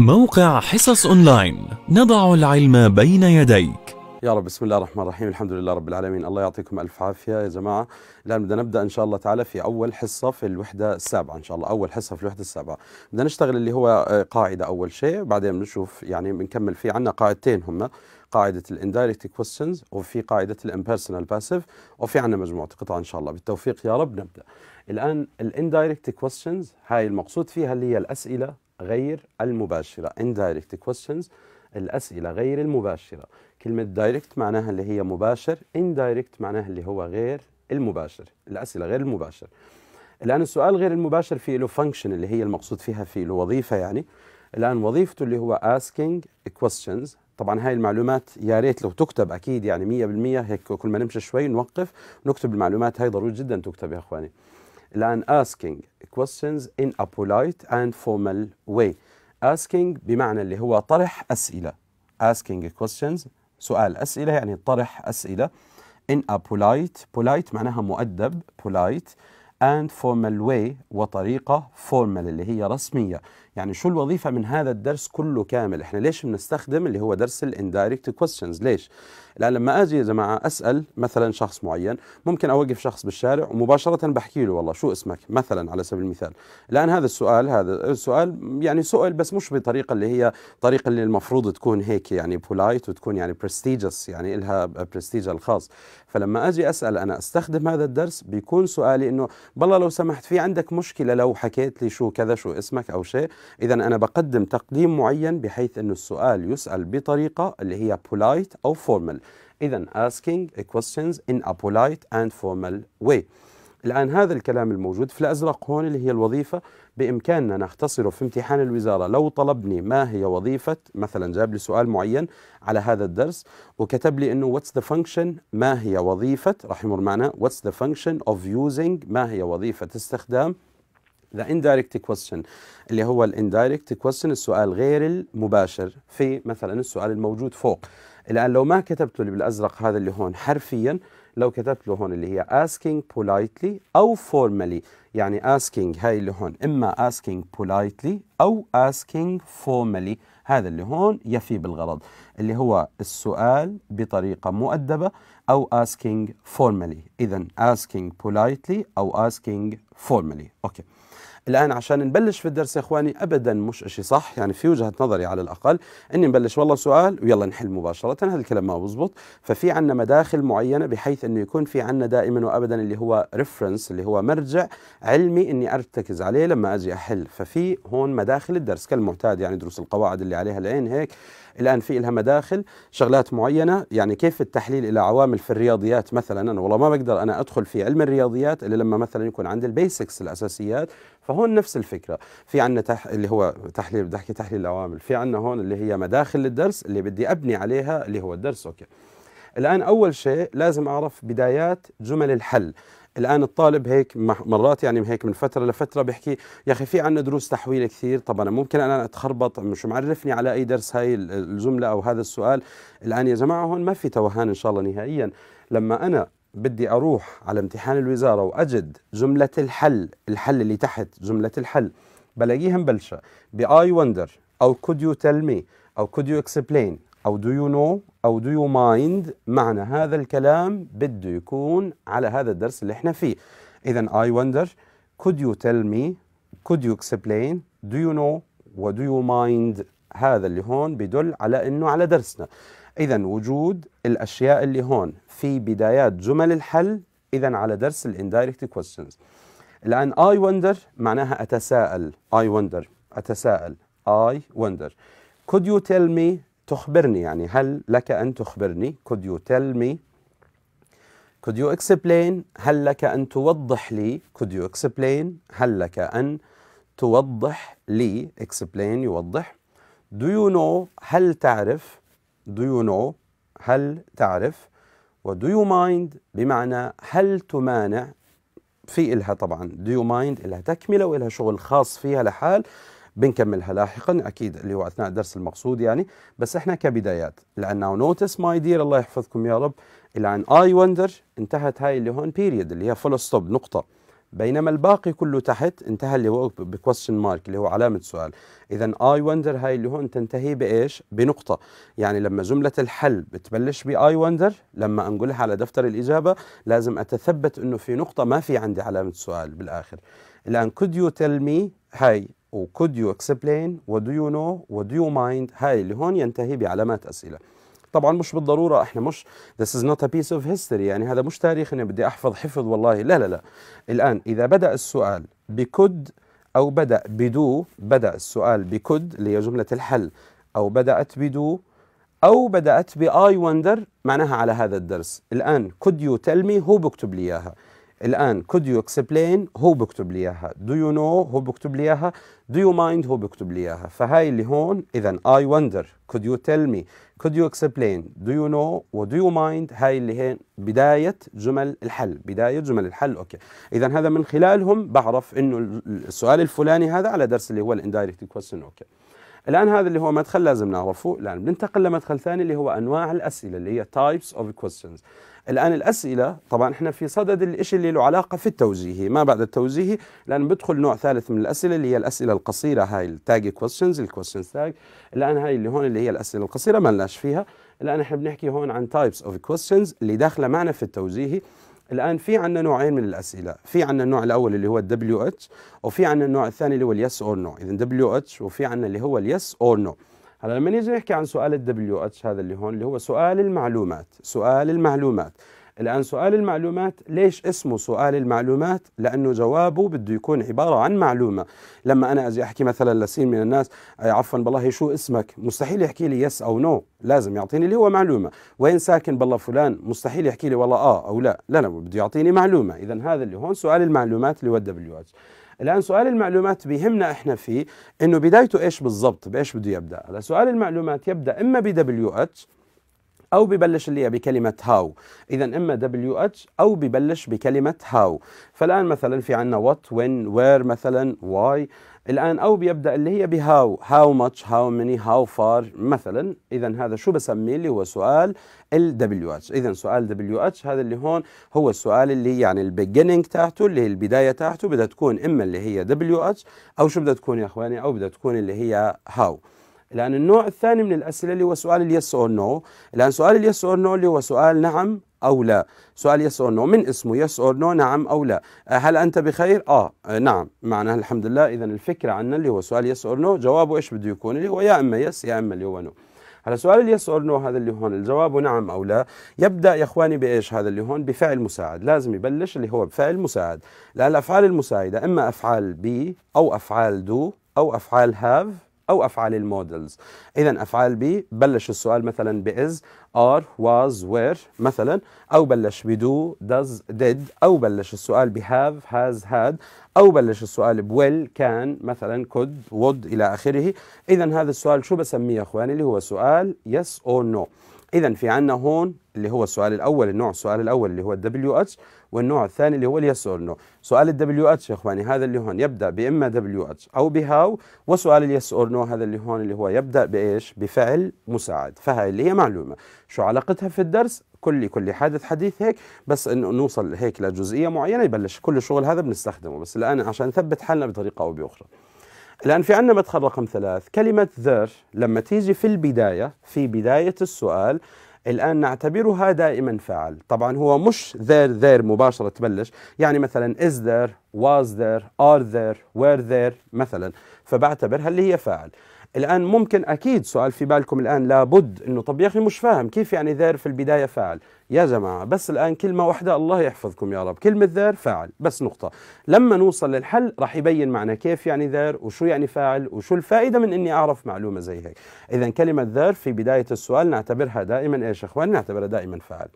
موقع حصص اونلاين نضع العلم بين يديك يا رب بسم الله الرحمن الرحيم الحمد لله رب العالمين الله يعطيكم ألف عافية يا جماعة الآن بدنا نبدأ إن شاء الله تعالى في أول حصة في الوحدة السابعة إن شاء الله أول حصة في الوحدة السابعة بدنا نشتغل اللي هو آه، قاعدة أول شيء بعدين بنشوف يعني بنكمل فيه عندنا قاعدتين هم قاعدة الاندايركت كويستشنز وفي قاعدة الامبيرسونال باسيف وفي عندنا مجموعة قطع إن شاء الله بالتوفيق يا رب نبدأ الآن الاندايركت كويستشنز هاي المقصود فيها اللي هي الأسئلة غير المباشرة indirect questions الأسئلة غير المباشرة كلمة direct معناها اللي هي مباشر indirect معناها اللي هو غير المباشر الأسئلة غير المباشر الآن السؤال غير المباشر في له function اللي هي المقصود فيها في له وظيفة يعني الآن وظيفته اللي هو asking questions طبعا هاي المعلومات يا ريت لو تكتب أكيد يعني 100% هيك كل ما نمشي شوي نوقف نكتب المعلومات هاي ضروري جدا تكتب يا إخواني الآن asking questions in a polite and formal way asking بمعنى اللي هو طرح أسئلة asking questions سؤال أسئلة يعني طرح أسئلة in a polite polite معناها مؤدب polite and formal way وطريقة formal اللي هي رسمية يعني شو الوظيفة من هذا الدرس كله كامل احنا ليش بنستخدم اللي هو درس indirect questions ليش الآن لما أجي يا جماعة أسأل مثلا شخص معين ممكن أوقف شخص بالشارع ومباشرة بحكي له والله شو اسمك مثلا على سبيل المثال الآن هذا السؤال هذا السؤال يعني سؤال بس مش بطريقة اللي هي طريقة اللي المفروض تكون هيك يعني بولايت وتكون يعني برستيجس يعني إلها برستيج الخاص فلما أجي أسأل أنا أستخدم هذا الدرس بيكون سؤالي إنه بالله لو سمحت في عندك مشكلة لو حكيت لي شو كذا شو اسمك أو شيء إذا أنا بقدم تقديم معين بحيث إنه السؤال يسأل بطريقة اللي هي بولايت أو فورمال إذا asking questions in a polite and formal way الآن هذا الكلام الموجود في الأزرق هون اللي هي الوظيفة بإمكاننا نختصره في امتحان الوزارة لو طلبني ما هي وظيفة مثلا جاب لي سؤال معين على هذا الدرس وكتب لي أنه what's the function ما هي وظيفة راح يمر معنا what's the function of using ما هي وظيفة استخدام the indirect question اللي هو indirect question السؤال غير المباشر في مثلا السؤال الموجود فوق الآن لو ما كتبت اللي بالأزرق هذا اللي هون حرفيا لو كتبت له هون اللي هي asking politely أو formally يعني asking هاي اللي هون إما asking politely أو asking formally هذا اللي هون يفي بالغرض اللي هو السؤال بطريقة مؤدبة أو asking formally إذا asking politely أو asking formally أوكي okay. الآن عشان نبلش في الدرس يا إخواني أبدا مش إشي صح يعني في وجهة نظري على الأقل أني نبلش والله سؤال ويلا نحل مباشرة هذا الكلام ما بزبط ففي عندنا مداخل معينة بحيث أنه يكون في عندنا دائما وأبدا اللي هو ريفرنس اللي هو مرجع علمي أني أرتكز عليه لما أجي أحل ففي هون مداخل الدرس كالمعتاد يعني دروس القواعد اللي عليها العين هيك الان في لها مداخل شغلات معينه يعني كيف التحليل الى عوامل في الرياضيات مثلا انا والله ما بقدر انا ادخل في علم الرياضيات الا لما مثلا يكون عندي البيسكس الاساسيات فهون نفس الفكره في عندنا تح... اللي هو تحليل بدي احكي تحليل العوامل في عندنا هون اللي هي مداخل للدرس اللي بدي ابني عليها اللي هو الدرس اوكي الان اول شيء لازم اعرف بدايات جمل الحل الان الطالب هيك مرات يعني هيك من فتره لفتره بيحكي يا اخي في عندنا دروس تحويل كثير طب انا ممكن انا اتخربط مش معرفني على اي درس هاي الجمله او هذا السؤال الان يا جماعه هون ما في توهان ان شاء الله نهائيا لما انا بدي اروح على امتحان الوزاره واجد جمله الحل الحل اللي تحت جمله الحل بلاقيها مبلشه باي وندر او كود يو تيل مي او كود يو اكسبلين او دو يو نو أو do you mind معنى هذا الكلام بده يكون على هذا الدرس اللي احنا فيه إذا I wonder could you tell me could you explain do you know و do you mind هذا اللي هون بدل على إنه على درسنا إذا وجود الأشياء اللي هون في بدايات جمل الحل إذا على درس الاندايركت كويستشنز الآن I wonder معناها أتساءل I wonder أتساءل I wonder Could you tell me تخبرني يعني هل لك أن تخبرني could you tell me could you explain هل لك أن توضح لي could you explain هل لك أن توضح لي explain يوضح do you know هل تعرف do you know هل تعرف و do you mind بمعنى هل تمانع في إلها طبعا do you mind إلها تكملة وإلها شغل خاص فيها لحال بنكملها لاحقا اكيد اللي هو اثناء الدرس المقصود يعني بس احنا كبدايات لان ناو نوتس ماي دير الله يحفظكم يا رب الى ان اي وندر انتهت هاي اللي هون بيريد اللي هي فول ستوب نقطه بينما الباقي كله تحت انتهى اللي هو بكوشن مارك اللي هو علامه سؤال اذا اي وندر هاي اللي هون تنتهي بايش بنقطه يعني لما جمله الحل بتبلش باي وندر لما انقلها على دفتر الاجابه لازم اتثبت انه في نقطه ما في عندي علامه سؤال بالاخر الان كود يو تيل مي هاي وكود يو اكسبلين ودو يو نو ودو يو مايند هاي اللي هون ينتهي بعلامات اسئله طبعا مش بالضروره احنا مش this از نوت ا بيس اوف هيستوري يعني هذا مش تاريخ اني بدي احفظ حفظ والله لا لا لا الان اذا بدا السؤال بكد او بدا بدو بدا السؤال بكد اللي هي جمله الحل او بدات بدو او بدات باي وندر معناها على هذا الدرس الان كود يو tell مي هو بكتب لي اياها الان could you explain هو بكتب لي اياها do you know هو بكتب لي اياها do you mind هو بكتب لي اياها فهاي اللي هون اذا I wonder could you tell me could you explain do you know و do you mind هاي اللي هي بداية جمل الحل بداية جمل الحل اوكي اذا هذا من خلالهم بعرف انه السؤال الفلاني هذا على درس اللي هو الاندايركت كويستشن اوكي الان هذا اللي هو مدخل لازم نعرفه الان بننتقل لمدخل ثاني اللي هو انواع الاسئله اللي هي types of questions الآن الأسئلة طبعا احنا في صدد الشيء اللي له علاقة في التوجيهي ما بعد التوجيهي لأن بدخل نوع ثالث من الأسئلة اللي هي الأسئلة القصيرة هاي التاج كويستشنز الكويستشنز تاج الآن هاي اللي هون اللي هي الأسئلة القصيرة ما لناش فيها الآن احنا بنحكي هون عن تايبس اوف كويستشنز اللي داخلة معنا في التوجيهي الآن في عندنا نوعين من الأسئلة في عندنا النوع الأول اللي هو الدبليو اتش وفي عندنا النوع الثاني اللي هو اليس اور نو إذا دبليو اتش وفي عندنا اللي هو اليس اور نو هلا لما نيجي نحكي عن سؤال الدبليو اتش هذا اللي هون اللي هو سؤال المعلومات سؤال المعلومات الآن سؤال المعلومات ليش اسمه سؤال المعلومات؟ لأنه جوابه بده يكون عبارة عن معلومة لما أنا أجي أحكي مثلا لسين من الناس عفوا بالله شو اسمك؟ مستحيل يحكي لي يس أو نو لازم يعطيني اللي هو معلومة وين ساكن بالله فلان مستحيل يحكي لي والله آه أو لا لا لا بده يعطيني معلومة إذا هذا اللي هون سؤال المعلومات اللي هو الدبليو اتش الآن سؤال المعلومات بيهمنا إحنا فيه إنه بدايته إيش بالضبط بإيش بده يبدأ هلا سؤال المعلومات يبدأ إما ب دبليو اتش أو ببلش اللي هي بكلمة هاو إذا إما دبليو اتش أو ببلش بكلمة هاو فالآن مثلا في عندنا وات وين وير مثلا واي الآن أو بيبدأ اللي هي بهاو هاو ماتش هاو ماني هاو فار مثلا إذا هذا شو بسميه اللي هو سؤال ال دبليو اتش إذا سؤال دبليو اتش هذا اللي هون هو السؤال اللي يعني البيجنينج تاعته اللي هي البداية تاعته بدها تكون إما اللي هي دبليو اتش أو شو بدها تكون يا إخواني أو بدها تكون اللي هي هاو الآن النوع الثاني من الأسئلة اللي هو سؤال اليس أور نو الآن سؤال اليس أور نو اللي هو سؤال نعم أو لا سؤال يس أو نو من اسمه يس أو نو نعم أو لا آه، هل أنت بخير آه, آه، نعم معناها الحمد لله إذا الفكرة عنا اللي هو سؤال يس أو نو جوابه إيش بده يكون اللي هو يا إما يس يا إما اللي هو نو هلا سؤال اليس اور نو هذا اللي هون الجواب نعم او لا يبدا يا اخواني بايش هذا اللي هون بفعل مساعد لازم يبلش اللي هو بفعل مساعد لان الافعال المساعده اما افعال بي او افعال دو او افعال هاف أو أفعال المودلز إذا أفعال بي بلش السؤال مثلا بإز are was were مثلا أو بلش بدو does did أو بلش السؤال بهاف has had أو بلش السؤال بويل كان مثلا could would إلى آخره إذا هذا السؤال شو بسميه أخواني اللي هو سؤال yes or no إذا في عندنا هون اللي هو السؤال الاول النوع السؤال الاول اللي هو الدبليو اتش والنوع الثاني اللي هو اليس اور نو سؤال الدبليو اتش يا اخواني هذا اللي هون يبدا باما دبليو اتش او بهاو وسؤال اليس اور نو هذا اللي هون اللي هو يبدا بايش بفعل مساعد فهي اللي هي معلومه شو علاقتها في الدرس كل كل حادث حديث هيك بس انه نوصل هيك لجزئيه معينه يبلش كل الشغل هذا بنستخدمه بس الان عشان نثبت حالنا بطريقه او باخرى الآن في عندنا مدخل رقم ثلاث كلمة ذر لما تيجي في البداية في بداية السؤال الآن نعتبرها دائما فاعل طبعا هو مش there there مباشرة تبلش يعني مثلا is there was there are there were there مثلا فبعتبرها اللي هي فاعل الآن ممكن أكيد سؤال في بالكم الآن لابد أنه طب يا أخي مش فاهم كيف يعني there في البداية فاعل يا جماعة بس الآن كلمة واحدة الله يحفظكم يا رب كلمة ذر فاعل بس نقطة لما نوصل للحل راح يبين معنا كيف يعني ذر وشو يعني فاعل وشو الفائدة من أني أعرف معلومة زي هيك إذا كلمة ذر في بداية السؤال نعتبرها دائما إيش أخوان نعتبرها دائما فاعل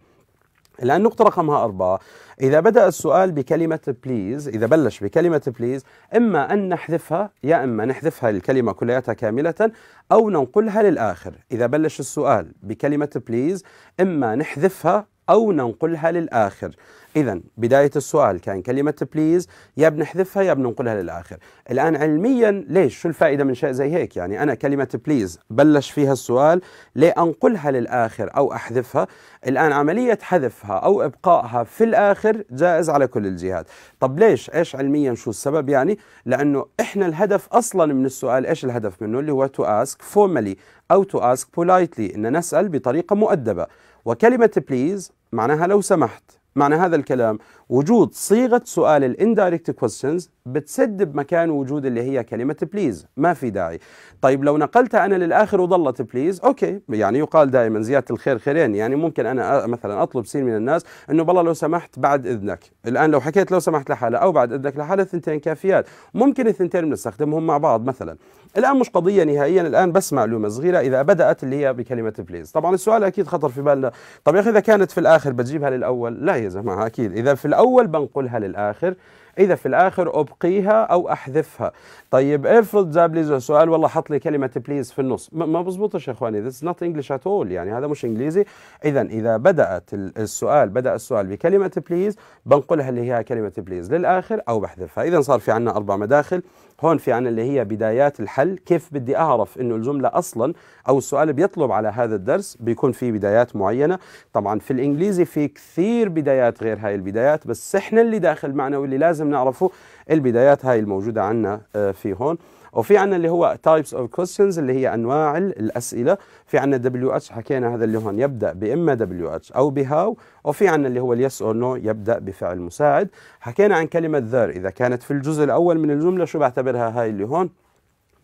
الآن نقطة رقمها أربعة إذا بدأ السؤال بكلمة بليز إذا بلش بكلمة بليز إما أن نحذفها يا إما نحذفها الكلمة كلياتها كاملة أو ننقلها للآخر إذا بلش السؤال بكلمة بليز إما نحذفها أو ننقلها للآخر إذا بداية السؤال كان كلمة بليز يا بنحذفها يا بننقلها للآخر الآن علميا ليش شو الفائدة من شيء زي هيك يعني أنا كلمة بليز بلش فيها السؤال ليه أنقلها للآخر أو أحذفها الآن عملية حذفها أو إبقائها في الآخر جائز على كل الجهات طب ليش إيش علميا شو السبب يعني لأنه إحنا الهدف أصلا من السؤال إيش الهدف منه اللي هو to ask formally أو to ask politely إن نسأل بطريقة مؤدبة وكلمة بليز معناها لو سمحت معنى هذا الكلام وجود صيغه سؤال الاندايركت كويستشنز بتسد بمكان وجود اللي هي كلمه بليز ما في داعي طيب لو نقلتها انا للاخر وظلت بليز اوكي يعني يقال دائما زياده الخير خيرين يعني ممكن انا مثلا اطلب سين من الناس انه بالله لو سمحت بعد اذنك الان لو حكيت لو سمحت لحالة او بعد اذنك لحالة ثنتين كافيات ممكن الثنتين بنستخدمهم مع بعض مثلا الان مش قضيه نهائيا الان بس معلومه صغيره اذا بدات اللي هي بكلمه بليز طبعا السؤال اكيد خطر في بالنا طب يا اخي اذا كانت في الاخر بتجيبها للاول لا يا جماعه اكيد اذا في الأول الأول بنقلها للآخر إذا في الآخر أبقيها أو أحذفها طيب افرض جاب لي سؤال والله حط لي كلمة بليز في النص ما بزبطش يا إخواني this is not English at all يعني هذا مش إنجليزي إذا إذا بدأت السؤال بدأ السؤال بكلمة بليز بنقلها اللي هي كلمة بليز للآخر أو بحذفها إذا صار في عندنا أربع مداخل هون في عنا اللي هي بدايات الحل كيف بدي أعرف إنه الجملة أصلا أو السؤال بيطلب على هذا الدرس بيكون في بدايات معينة طبعا في الإنجليزي في كثير بدايات غير هاي البدايات بس إحنا اللي داخل معنا واللي لازم لازم نعرفه البدايات هاي الموجودة عندنا آه، في هون وفي عندنا اللي هو types of questions اللي هي انواع الاسئله في عندنا WH حكينا هذا اللي هون يبدا باما WH او بهاو وفي عندنا اللي هو yes or no يبدا بفعل مساعد حكينا عن كلمه ذير اذا كانت في الجزء الاول من الجمله شو بعتبرها هاي اللي هون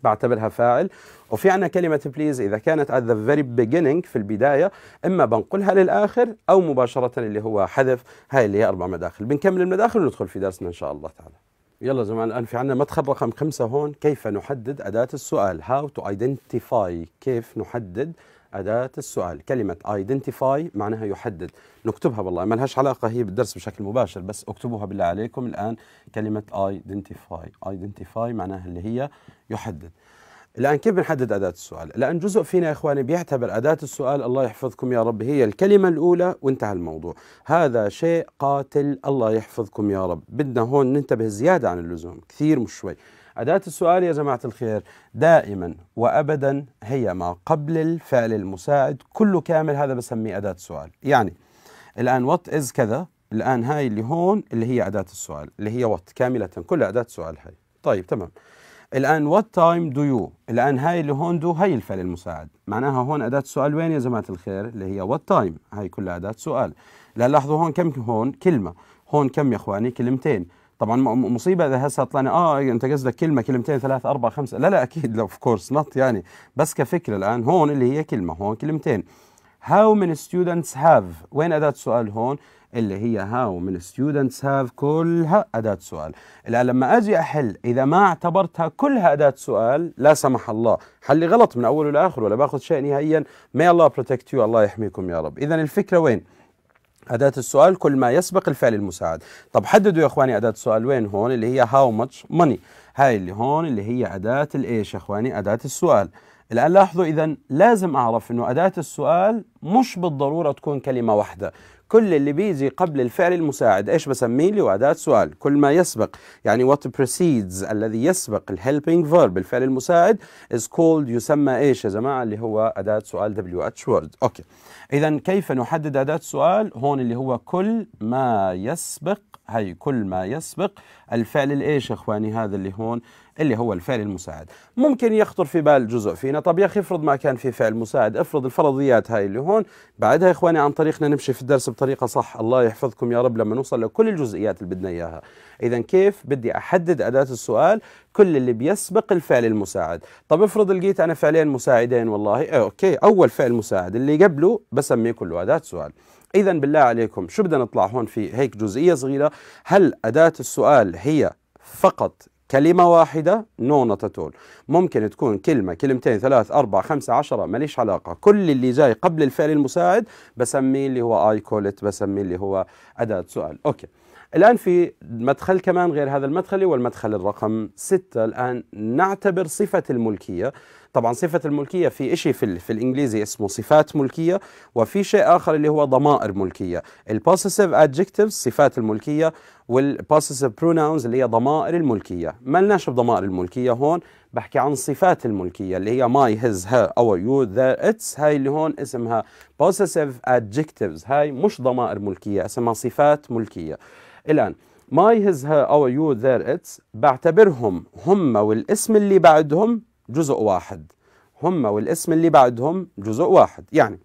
بعتبرها فاعل وفي عندنا كلمة بليز إذا كانت at the very beginning في البداية إما بنقلها للآخر أو مباشرة اللي هو حذف هاي اللي هي أربع مداخل بنكمل المداخل وندخل في درسنا إن شاء الله تعالى يلا زمان الآن في عندنا مدخل رقم خمسة هون كيف نحدد أداة السؤال how to identify كيف نحدد أداة السؤال كلمة identify معناها يحدد نكتبها والله ما لهاش علاقة هي بالدرس بشكل مباشر بس اكتبوها بالله عليكم الآن كلمة identify identify معناها اللي هي يحدد الآن كيف بنحدد أداة السؤال؟ لأن جزء فينا يا إخواني بيعتبر أداة السؤال الله يحفظكم يا رب هي الكلمة الأولى وانتهى الموضوع هذا شيء قاتل الله يحفظكم يا رب بدنا هون ننتبه زيادة عن اللزوم كثير مش شوي أداة السؤال يا جماعة الخير دائما وأبدا هي ما قبل الفعل المساعد كله كامل هذا بسميه أداة سؤال يعني الآن وات إز كذا الآن هاي اللي هون اللي هي أداة السؤال اللي هي وات كاملة كلها أداة سؤال هاي طيب تمام الآن وات تايم دو يو الآن هاي اللي هون دو هاي الفعل المساعد معناها هون أداة سؤال وين يا جماعة الخير اللي هي وات تايم هاي كلها أداة سؤال لا لاحظوا هون كم هون كلمة هون كم يا إخواني كلمتين طبعا مصيبه اذا هسه طلعنا اه إيه، انت قصدك كلمه كلمتين ثلاث اربع خمسة لا لا اكيد لو اوف كورس نوت يعني بس كفكره الان هون اللي هي كلمه هون كلمتين هاو many ستودنتس هاف وين أداة سؤال هون اللي هي هاو من ستودنتس هاف كلها أداة سؤال الآن لما أجي أحل إذا ما اعتبرتها كلها أداة سؤال لا سمح الله حلي غلط من أوله لآخر ولا باخذ شيء نهائيا مي الله بروتكت يو الله يحميكم يا رب إذا الفكرة وين؟ أداة السؤال كل ما يسبق الفعل المساعد طب حددوا يا إخواني أداة السؤال وين هون اللي هي how much money هاي اللي هون اللي هي أداة الإيش يا إخواني أداة السؤال الآن لاحظوا إذا لازم أعرف أنه أداة السؤال مش بالضرورة تكون كلمة واحدة كل اللي بيجي قبل الفعل المساعد ايش بسميه له اداه سؤال كل ما يسبق يعني what precedes الذي يسبق الهيلبينج فيرب الفعل المساعد is called يسمى ايش يا جماعه اللي هو اداه سؤال دبليو اتش وورد اوكي اذا كيف نحدد اداه سؤال هون اللي هو كل ما يسبق هي كل ما يسبق الفعل الايش يا اخواني هذا اللي هون اللي هو الفعل المساعد ممكن يخطر في بال جزء فينا طب يا أخي افرض ما كان في فعل مساعد افرض الفرضيات هاي اللي هون بعدها يا إخواني عن طريقنا نمشي في الدرس بطريقة صح الله يحفظكم يا رب لما نوصل لكل الجزئيات اللي بدنا إياها إذا كيف بدي أحدد أداة السؤال كل اللي بيسبق الفعل المساعد طب افرض لقيت أنا فعلين مساعدين والله ايه أوكي أول فعل مساعد اللي قبله بسميه كله أداة سؤال إذا بالله عليكم شو بدنا نطلع هون في هيك جزئية صغيرة هل أداة السؤال هي فقط كلمة واحدة نو نوتاتول ممكن تكون كلمة كلمتين ثلاث أربع خمسة عشرة ماليش علاقة كل اللي جاي قبل الفعل المساعد بسميه اللي هو اي كولت بسميه اللي هو أداة سؤال أوكي الآن في مدخل كمان غير هذا المدخل والمدخل الرقم ستة الآن نعتبر صفة الملكية طبعا صفة الملكية في شيء في, في الإنجليزي اسمه صفات ملكية وفي شيء آخر اللي هو ضمائر ملكية البوسيسيف adjectives صفات الملكية والبوسيسيف بروناونز اللي هي ضمائر الملكية ما لناش بضمائر الملكية هون بحكي عن صفات الملكية اللي هي ماي هز ها اور يو ذير اتس هاي اللي هون اسمها possessive adjectives هاي مش ضمائر ملكية اسمها صفات ملكية الآن ماي هز ها اور يو ذير اتس بعتبرهم هم والاسم اللي بعدهم جزء واحد هم والاسم اللي بعدهم جزء واحد يعني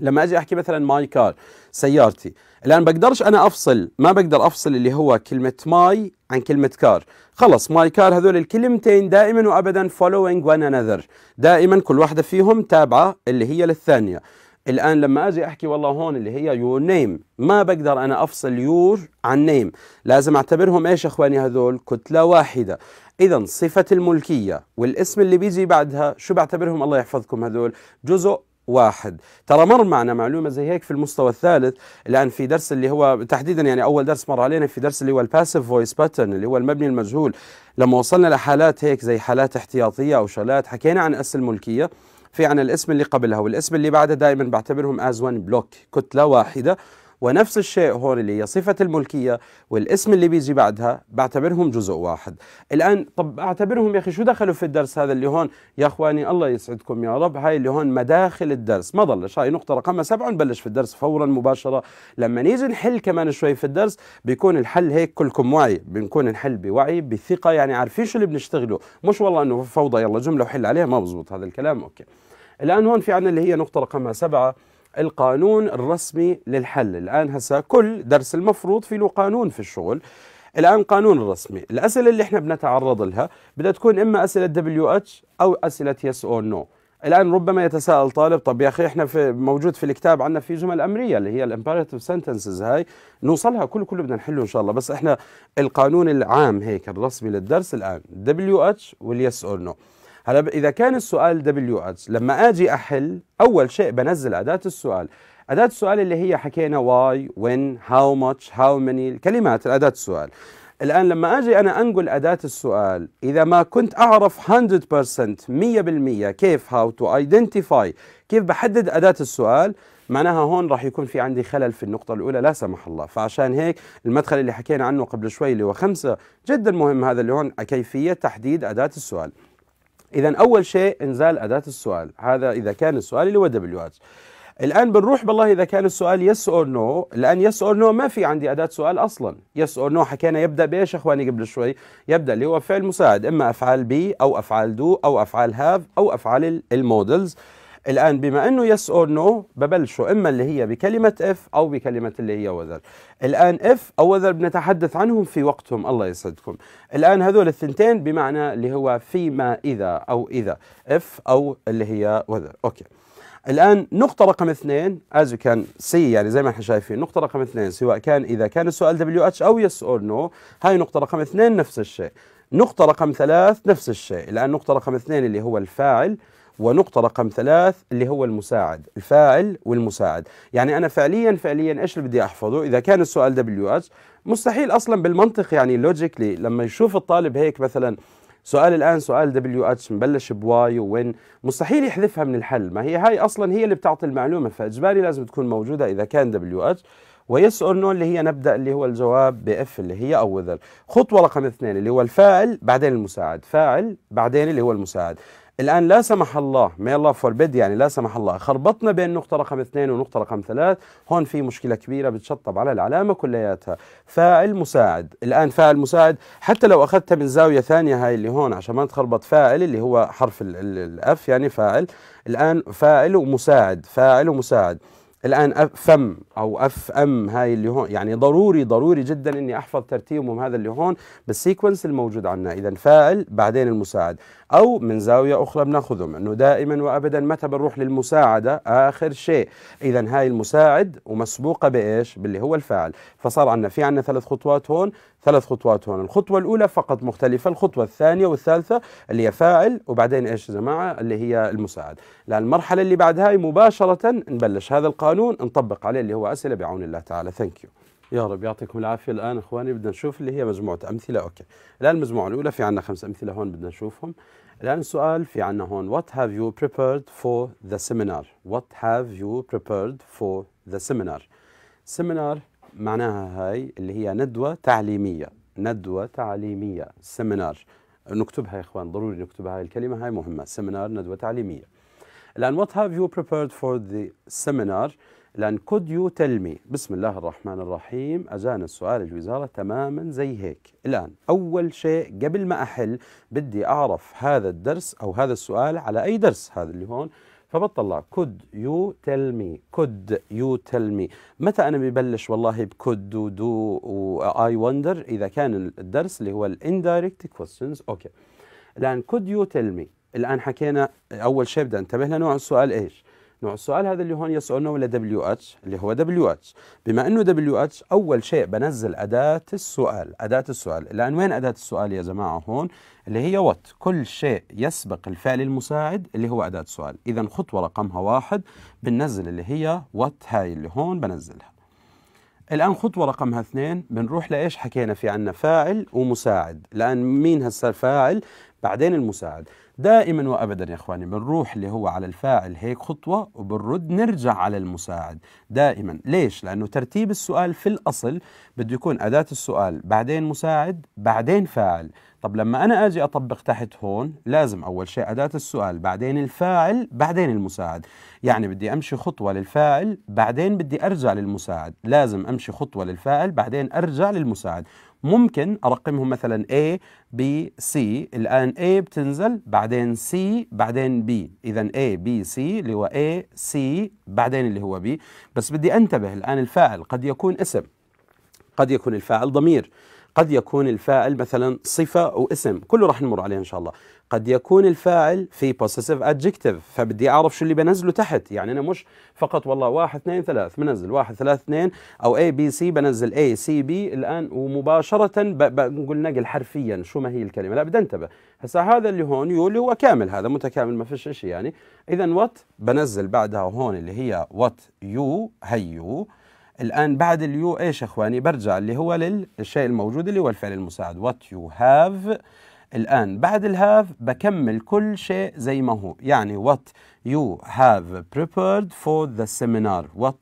لما اجي احكي مثلا ماي كار سيارتي الان بقدرش انا افصل ما بقدر افصل اللي هو كلمه ماي عن كلمه كار خلص ماي كار هذول الكلمتين دائما وابدا فولوينج وان انذر دائما كل واحده فيهم تابعه اللي هي للثانيه الآن لما أجي أحكي والله هون اللي هي يور نيم ما بقدر أنا أفصل يور عن نيم لازم أعتبرهم إيش أخواني هذول كتلة واحدة إذا صفة الملكية والاسم اللي بيجي بعدها شو بعتبرهم الله يحفظكم هذول جزء واحد ترى مر معنا معلومة زي هيك في المستوى الثالث الآن في درس اللي هو تحديدا يعني أول درس مر علينا في درس اللي هو الباسيف فويس باترن اللي هو المبني المجهول لما وصلنا لحالات هيك زي حالات احتياطية أو شغلات حكينا عن أس الملكية في عن الاسم اللي قبلها والاسم اللي بعده دائما بعتبرهم از وان بلوك كتله واحده ونفس الشيء هون اللي هي صفة الملكية والاسم اللي بيجي بعدها بعتبرهم جزء واحد الآن طب أعتبرهم يا أخي شو دخلوا في الدرس هذا اللي هون يا أخواني الله يسعدكم يا رب هاي اللي هون مداخل الدرس ما ضلش هاي نقطة رقمها سبعة نبلش في الدرس فورا مباشرة لما نيجي نحل كمان شوي في الدرس بيكون الحل هيك كلكم وعي بنكون نحل بوعي بثقة يعني عارفين شو اللي بنشتغله مش والله أنه فوضى يلا جملة وحل عليها ما بزبط هذا الكلام أوكي الآن هون في عنا اللي هي نقطة رقمها سبعة القانون الرسمي للحل الآن هسا كل درس المفروض في له قانون في الشغل الآن قانون الرسمي الأسئلة اللي احنا بنتعرض لها بدها تكون إما أسئلة دبليو اتش أو أسئلة يس or نو الآن ربما يتساءل طالب طب يا أخي احنا في موجود في الكتاب عندنا في جمل أمرية اللي هي الامبيراتيف سنتنسز هاي نوصلها كل كله بدنا نحله إن شاء الله بس احنا القانون العام هيك الرسمي للدرس الآن WH اتش واليس أور نو هلا اذا كان السؤال دبليو ادز لما اجي احل اول شيء بنزل اداه السؤال اداه السؤال اللي هي حكينا واي وين هاو ماتش هاو ماني الكلمات اداه السؤال الآن لما أجي أنا أنقل أداة السؤال إذا ما كنت أعرف 100% 100% كيف هاو تو ايدنتيفاي كيف بحدد أداة السؤال معناها هون راح يكون في عندي خلل في النقطة الأولى لا سمح الله فعشان هيك المدخل اللي حكينا عنه قبل شوي اللي هو خمسة جدا مهم هذا اللي هون كيفية تحديد أداة السؤال إذا أول شيء إنزال أداة السؤال هذا إذا كان السؤال اللي هو دبليو اتش الآن بنروح بالله إذا كان السؤال يس أور نو الآن يس أور نو ما في عندي أداة سؤال أصلا يس أور نو حكينا يبدأ بإيش إخواني قبل شوي يبدأ اللي هو فعل مساعد إما أفعال بي أو أفعال دو أو أفعال هاف أو أفعال المودلز الآن بما أنه يس أور نو ببلشوا إما اللي هي بكلمة إف أو بكلمة اللي هي وذر الآن إف أو وذر بنتحدث عنهم في وقتهم الله يسعدكم الآن هذول الثنتين بمعنى اللي هو فيما إذا أو إذا إف أو اللي هي وذر أوكي الآن نقطة رقم اثنين از يو كان سي يعني زي ما احنا شايفين نقطة رقم اثنين سواء كان إذا كان السؤال دبليو اتش أو يس اور نو هاي نقطة رقم اثنين نفس الشيء نقطة رقم ثلاث نفس الشيء الآن نقطة رقم اثنين اللي هو الفاعل ونقطة رقم ثلاث اللي هو المساعد الفاعل والمساعد يعني أنا فعليا فعليا إيش اللي بدي أحفظه إذا كان السؤال دبليو اتش مستحيل أصلا بالمنطق يعني لوجيكلي لما يشوف الطالب هيك مثلا سؤال الآن سؤال دبليو اتش مبلش بواي وين مستحيل يحذفها من الحل ما هي هاي أصلا هي اللي بتعطي المعلومة فإجباري لازم تكون موجودة إذا كان دبليو اتش ويس اور نو اللي هي نبدا اللي هو الجواب باف اللي هي او وذر خطوه رقم اثنين اللي هو الفاعل بعدين المساعد فاعل بعدين اللي هو المساعد الآن لا سمح الله ما الله فوربيد يعني لا سمح الله خربطنا بين نقطة رقم اثنين ونقطة رقم ثلاث هون في مشكلة كبيرة بتشطب على العلامة كلياتها فاعل مساعد الآن فاعل مساعد حتى لو أخذتها من زاوية ثانية هاي اللي هون عشان ما تخربط فاعل اللي هو حرف الأف يعني فاعل الآن فاعل ومساعد فاعل ومساعد الآن أفم أو أف أم هاي اللي هون يعني ضروري ضروري جدا أني أحفظ ترتيبهم هذا اللي هون بالسيكونس الموجود عندنا إذا فاعل بعدين المساعد أو من زاوية أخرى بناخذهم أنه دائما وأبدا متى بنروح للمساعدة آخر شيء إذا هاي المساعد ومسبوقة بإيش باللي هو الفاعل فصار عندنا في عندنا ثلاث خطوات هون ثلاث خطوات هون الخطوة الأولى فقط مختلفة الخطوة الثانية والثالثة اللي هي فاعل وبعدين إيش يا جماعة اللي هي المساعد لأن المرحلة اللي بعدها مباشرة نبلش هذا القانون نطبق عليه اللي هو أسئلة بعون الله تعالى ثانك يو يا رب يعطيكم العافية الآن إخواني بدنا نشوف اللي هي مجموعة أمثلة أوكي الآن المجموعة الأولى في عندنا خمس أمثلة هون بدنا نشوفهم الآن السؤال في عندنا هون What have you prepared for the seminar? What have you prepared for the seminar? Seminar معناها هاي اللي هي ندوة تعليمية ندوة تعليمية سيمينار نكتبها يا إخوان ضروري نكتبها هاي الكلمة هاي مهمة سيمينار ندوة تعليمية الآن what have you prepared for the seminar الآن could you tell me بسم الله الرحمن الرحيم أجانا السؤال الوزارة تماما زي هيك الآن أول شيء قبل ما أحل بدي أعرف هذا الدرس أو هذا السؤال على أي درس هذا اللي هون فبطلع كود يو تيل مي كود يو تيل مي متى انا ببلش والله بكود ودو واي وندر اذا كان الدرس اللي هو الاندايركت كويستشنز اوكي الان كود يو تيل مي الان حكينا اول شيء بدنا ننتبه لنوع السؤال ايش نوع السؤال هذا اللي هون يسألنا ولا دبليو اتش اللي هو دبليو اتش بما انه دبليو اتش اول شيء بنزل اداة السؤال اداة السؤال الان وين اداة السؤال يا جماعة هون اللي هي وات كل شيء يسبق الفعل المساعد اللي هو اداة السؤال اذا خطوة رقمها واحد بننزل اللي هي وات هاي اللي هون بنزلها الآن خطوة رقمها اثنين بنروح لإيش حكينا في عنا فاعل ومساعد الان مين هسه الفاعل بعدين المساعد دائما وابدا يا اخواني بنروح اللي هو على الفاعل هيك خطوه وبنرد نرجع على المساعد دائما ليش لانه ترتيب السؤال في الاصل بده يكون اداه السؤال بعدين مساعد بعدين فاعل طب لما انا اجي اطبق تحت هون لازم اول شيء اداه السؤال بعدين الفاعل بعدين المساعد يعني بدي امشي خطوه للفاعل بعدين بدي ارجع للمساعد لازم امشي خطوه للفاعل بعدين ارجع للمساعد ممكن أرقمهم مثلا A B C الآن A بتنزل بعدين C بعدين B إذا A B C اللي هو A C بعدين اللي هو B بس بدي أنتبه الآن الفاعل قد يكون اسم قد يكون الفاعل ضمير قد يكون الفاعل مثلا صفة أو اسم كله راح نمر عليه إن شاء الله قد يكون الفاعل في possessive adjective فبدي أعرف شو اللي بنزله تحت يعني أنا مش فقط والله واحد اثنين ثلاث بنزل واحد ثلاث اثنين أو A B C بنزل A C B الآن ومباشرة بنقول نقل حرفيا شو ما هي الكلمة لا بدي انتبه هسا هذا اللي هون يولي هو كامل هذا متكامل ما فيش شيء يعني إذا وات بنزل بعدها هون اللي هي وات يو يو الآن بعد اليو إيش إخواني برجع اللي هو للشيء الموجود اللي هو الفعل المساعد what you have الآن بعد الهاف بكمل كل شيء زي ما هو يعني what you have prepared for the seminar what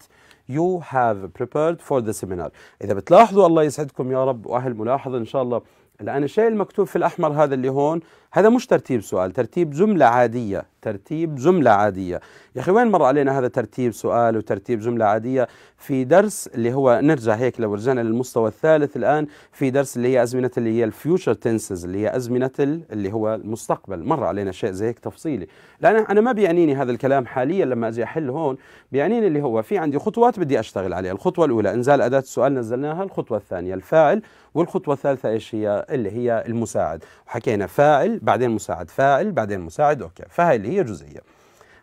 you have prepared for the seminar إذا بتلاحظوا الله يسعدكم يا رب وأهل ملاحظة إن شاء الله الآن الشيء المكتوب في الأحمر هذا اللي هون هذا مش ترتيب سؤال ترتيب جملة عادية ترتيب جملة عادية يا أخي وين مر علينا هذا ترتيب سؤال وترتيب جملة عادية في درس اللي هو نرجع هيك لو رجعنا للمستوى الثالث الآن في درس اللي هي أزمنة اللي هي الفيوتشر تنسز اللي هي أزمنة اللي هو المستقبل مر علينا شيء زي هيك تفصيلي لأن أنا ما بيعنيني هذا الكلام حاليا لما أجي أحل هون بيعنيني اللي هو في عندي خطوات بدي أشتغل عليها الخطوة الأولى إنزال أداة السؤال نزلناها الخطوة الثانية الفاعل والخطوة الثالثة ايش هي اللي هي المساعد وحكينا فاعل بعدين مساعد فاعل بعدين مساعد اوكي فهي اللي هي جزئية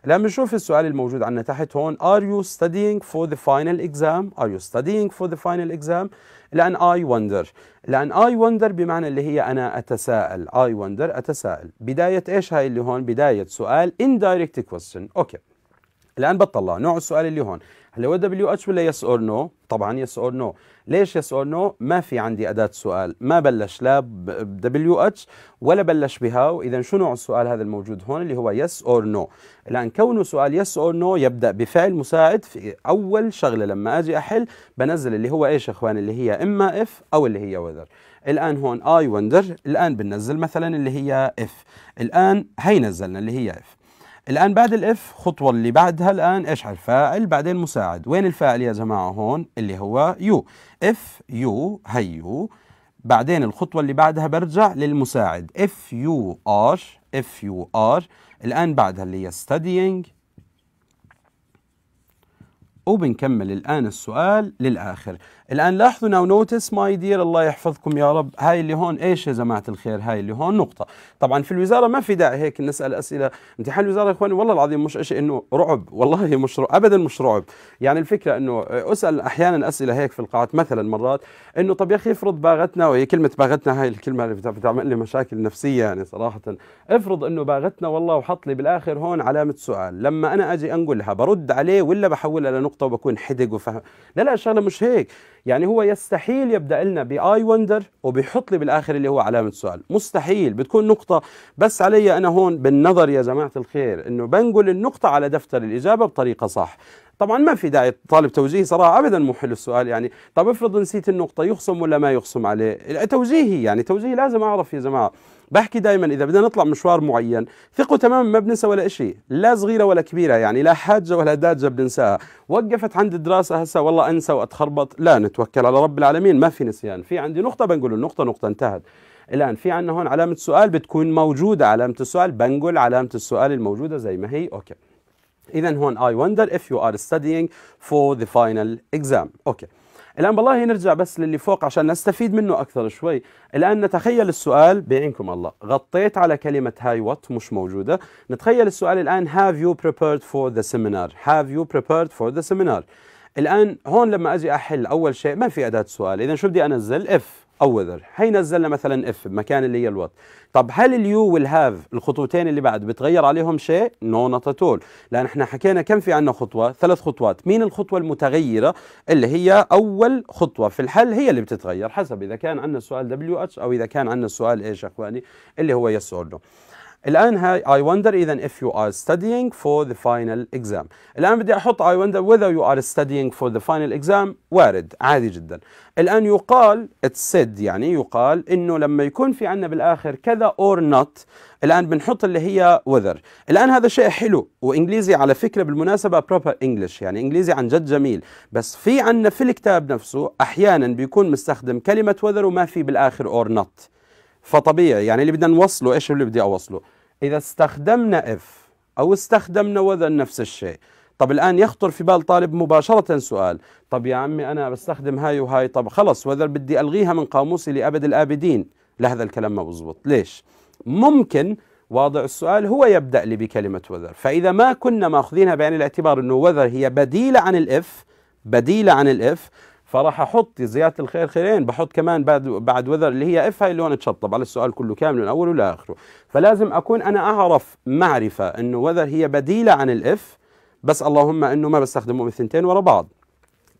الآن بنشوف السؤال الموجود عندنا تحت هون are you studying for the final exam are you studying for the final exam لأن I wonder لأن I wonder بمعنى اللي هي أنا أتساءل I wonder أتساءل بداية إيش هاي اللي هون بداية سؤال indirect question أوكي الآن بطلع نوع السؤال اللي هون هل هو WH ولا يس اور نو طبعا يس اور نو ليش يس اور نو ما في عندي اداه سؤال ما بلش لا بدبليو اتش ولا بلش بهاو اذا شو نوع السؤال هذا الموجود هون اللي هو يس اور نو الان كونه سؤال يس اور نو يبدا بفعل مساعد في اول شغله لما اجي احل بنزل اللي هو ايش يا اخوان اللي هي اما اف او اللي هي وذر الان هون اي وندر الان بننزل مثلا اللي هي اف الان هي نزلنا اللي هي اف الآن بعد الإف خطوة اللي بعدها الآن إيش الفاعل بعدين مساعد وين الفاعل يا جماعة هون اللي هو يو اف يو هيو بعدين الخطوة اللي بعدها برجع للمساعد اف يو ار اف يو ار الآن بعدها اللي هي studying وبنكمل الآن السؤال للآخر الآن لاحظوا ناو نوتس ماي دير الله يحفظكم يا رب هاي اللي هون إيش يا جماعة الخير هاي اللي هون نقطة طبعا في الوزارة ما في داعي هيك نسأل أسئلة امتحان الوزارة يا إخواني والله العظيم مش شيء إنه رعب والله مش رعب أبدا مش رعب يعني الفكرة إنه آه، أسأل أحيانا أسئلة هيك في القاعات مثلا مرات إنه طب يا أخي افرض باغتنا وهي كلمة باغتنا هاي الكلمة اللي بتعمل لي مشاكل نفسية يعني صراحة افرض إنه باغتنا والله وحط لي بالآخر هون علامة سؤال لما أنا أجي أنقلها برد عليه ولا بحولها لنقطة وبكون حدق وفهم لا لا الشغلة مش هيك يعني هو يستحيل يبدا لنا باي وندر وبيحط لي بالاخر اللي هو علامه سؤال مستحيل بتكون نقطه بس علي انا هون بالنظر يا جماعه الخير انه بنقل النقطه على دفتر الاجابه بطريقه صح طبعا ما في داعي طالب توجيهي صراحه ابدا مو حلو السؤال يعني طب افرض نسيت النقطه يخصم ولا ما يخصم عليه توجيهي يعني توجيهي لازم اعرف يا جماعه بحكي دائما اذا بدنا نطلع مشوار معين ثقوا تماما ما بننسى ولا شيء لا صغيره ولا كبيره يعني لا حاجه ولا داجه بننساها وقفت عند الدراسه هسه والله انسى واتخربط لا نتوكل على رب العالمين ما في نسيان في عندي نقطه بنقول النقطه نقطه انتهت الان في عندنا هون علامه سؤال بتكون موجوده علامه السؤال بنقول علامه السؤال الموجوده زي ما هي اوكي اذا هون I wonder if you are studying for the final exam اوكي الآن بالله نرجع بس للي فوق عشان نستفيد منه أكثر شوي الآن نتخيل السؤال بعينكم الله غطيت على كلمة هاي وات مش موجودة نتخيل السؤال الآن هاف يو prepared فور ذا سيمينار هاف يو prepared فور ذا سيمينار الآن هون لما أجي أحل أول شيء ما في أداة سؤال إذا شو بدي أنزل اف او وذر هي نزلنا مثلا اف بمكان اللي هي الوات طب هل اليو والهاف الخطوتين اللي بعد بتغير عليهم شيء نو نوت اتول لان احنا حكينا كم في عندنا خطوه ثلاث خطوات مين الخطوه المتغيره اللي هي اول خطوه في الحل هي اللي بتتغير حسب اذا كان عندنا السؤال دبليو اتش او اذا كان عندنا السؤال ايش يا اخواني اللي هو يس اور نو الآن هاي I wonder إذا if you are studying for the final exam الآن بدي أحط I wonder whether you are studying for the final exam وارد عادي جدا الآن يقال it's said يعني يقال إنه لما يكون في عندنا بالآخر كذا or not الآن بنحط اللي هي whether الآن هذا شيء حلو وإنجليزي على فكرة بالمناسبة proper English يعني إنجليزي عن جد جميل بس في عنا في الكتاب نفسه أحيانا بيكون مستخدم كلمة whether وما في بالآخر or not فطبيعي يعني اللي بدنا نوصله ايش اللي بدي اوصله إذا استخدمنا إف أو استخدمنا وذا نفس الشيء طب الآن يخطر في بال طالب مباشرة سؤال طب يا عمي أنا بستخدم هاي وهاي طب خلص وذر بدي ألغيها من قاموسي لأبد الآبدين لهذا الكلام ما بزبط ليش ممكن واضع السؤال هو يبدأ لي بكلمة وذر فإذا ما كنا ماخذينها بعين الاعتبار أنه وذر هي بديلة عن الإف بديلة عن الإف فراح احط زياده الخير خيرين بحط كمان بعد بعد وذر اللي هي اف هاي اللي انا اتشطب على السؤال كله كامل من اوله لاخره فلازم اكون انا اعرف معرفه انه وذر هي بديله عن الاف بس اللهم انه ما بستخدمهم الثنتين ورا بعض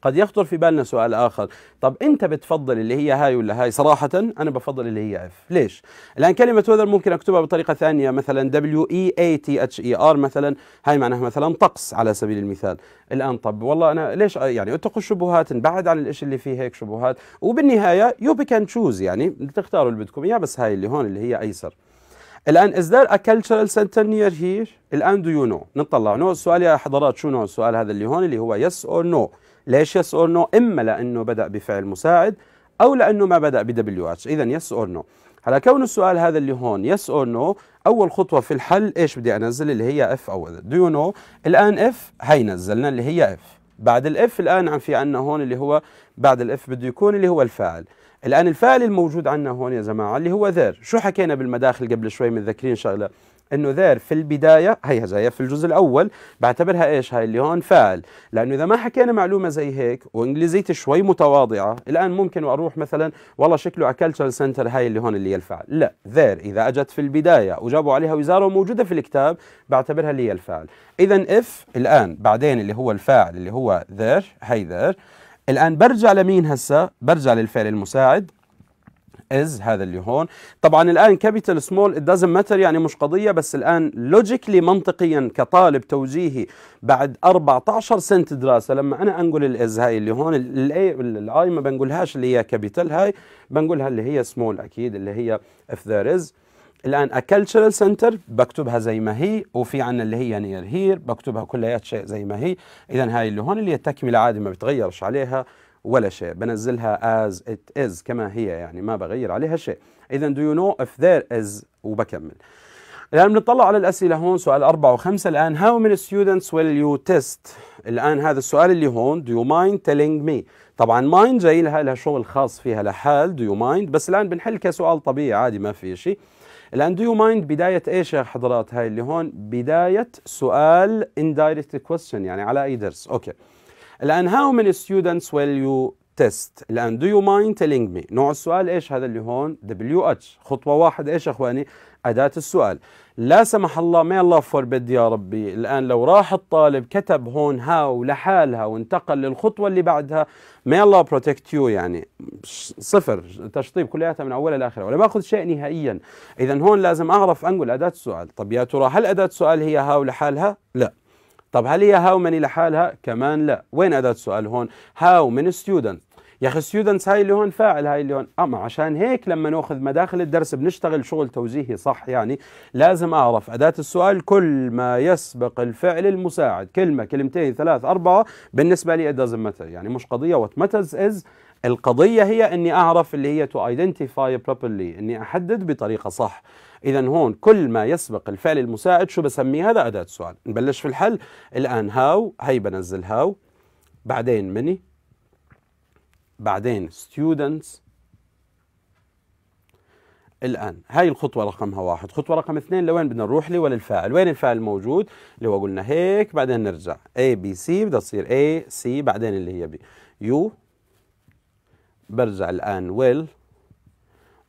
قد يخطر في بالنا سؤال آخر طب أنت بتفضل اللي هي هاي ولا هاي صراحة أنا بفضل اللي هي اف ليش؟ الآن كلمة وذر ممكن أكتبها بطريقة ثانية مثلا دبليو اي اي تي اتش اي ار مثلا هاي معناها مثلا طقس على سبيل المثال الآن طب والله أنا ليش يعني اتقوا الشبهات نبعد عن الإشي اللي فيه هيك شبهات وبالنهاية يو كان تشوز يعني تختاروا اللي بدكم إياه بس هاي اللي هون اللي هي أيسر الان از ذير ا كلتشرال سنتر نير هير الان دو يو نو نطلع نو السؤال يا حضرات شو نو السؤال هذا اللي هون اللي هو يس اور نو ليش يس اور نو اما لانه بدا بفعل مساعد او لانه ما بدا بدبليو اتش اذا يس اور نو هلا كون السؤال هذا اللي هون يس اور نو اول خطوه في الحل ايش بدي انزل اللي هي اف او دو يو نو الان اف هي نزلنا اللي هي اف بعد الاف الان عم في عندنا هون اللي هو بعد الاف بده يكون اللي هو الفاعل الان الفاعل الموجود عندنا هون يا جماعه اللي هو ذير شو حكينا بالمداخل قبل شوي متذكرين شغله انه ذير في البدايه هيها جايه في الجزء الاول بعتبرها ايش هاي اللي هون فاعل لانه اذا ما حكينا معلومه زي هيك وانجليزيتي شوي متواضعه الان ممكن اروح مثلا والله شكله اكلتشر سنتر هاي اللي هون اللي هي الفاعل لا ذير اذا اجت في البدايه وجابوا عليها وزاره وموجوده في الكتاب بعتبرها اللي هي الفاعل اذا اف الان بعدين اللي هو الفاعل اللي هو ذير هي ذير الان برجع لمين هسه برجع للفعل المساعد از هذا اللي هون طبعا الان كابيتال سمول دازنت ماتر يعني مش قضيه بس الان لوجيكلي منطقيا كطالب توجيهي بعد 14 سنه دراسه لما انا انقل الاز هاي اللي هون الاي الاي ما بنقولهاش اللي هي كابيتال هاي بنقولها اللي هي سمول اكيد اللي هي اف ذير از الان اكلتشرال سنتر بكتبها زي ما هي وفي عندنا اللي هي نير هير بكتبها كليات شيء زي ما هي اذا هاي اللي هون اللي هي التكمله عادي ما بتغيرش عليها ولا شيء بنزلها as it is كما هي يعني ما بغير عليها شيء اذا do you know if there is وبكمل الآن بنطلع على الأسئلة هون سؤال أربعة وخمسة الآن how many students will you test الآن هذا السؤال اللي هون do you mind telling me طبعا mind جاي لها لها شغل خاص فيها لحال do you mind بس الآن بنحل كسؤال طبيعي عادي ما في شيء الآن do you mind بداية إيش يا حضرات هاي اللي هون بداية سؤال indirect question يعني على أي درس أوكي okay. الآن how many students will you test الآن do you mind telling me نوع السؤال إيش هذا اللي هون WH خطوة واحد إيش أخواني أداة السؤال لا سمح الله ما الله فوربد يا ربي الآن لو راح الطالب كتب هون هاو لحالها وانتقل للخطوة اللي بعدها ما الله بروتكت يو يعني صفر تشطيب كلياتها من أولها لآخرها ولا باخذ شيء نهائيا إذا هون لازم أعرف أنقل أداة السؤال طب يا ترى هل أداة السؤال هي هاو لحالها لا طب هل هي هاو ماني لحالها كمان لا وين اداه السؤال هون هاو من ستودنت يا اخي ستودنتس هاي اللي هون فاعل هاي اللي هون اما عشان هيك لما ناخذ مداخل الدرس بنشتغل شغل توجيهي صح يعني لازم اعرف اداه السؤال كل ما يسبق الفعل المساعد كلمه كلمتين ثلاث اربعه بالنسبه لي it doesn't يعني مش قضيه وات ماترز از القضيه هي اني اعرف اللي هي تو ايدنتيفاي بروبرلي اني احدد بطريقه صح إذا هون كل ما يسبق الفعل المساعد شو بسميه هذا أداة سؤال نبلش في الحل الآن هاو هي بنزل هاو بعدين مني بعدين students الآن هاي الخطوة رقمها واحد خطوة رقم اثنين لوين بدنا نروح لي وللفاعل وين الفاعل موجود اللي هو قلنا هيك بعدين نرجع A B C بدها تصير A C بعدين اللي هي B U برجع الآن will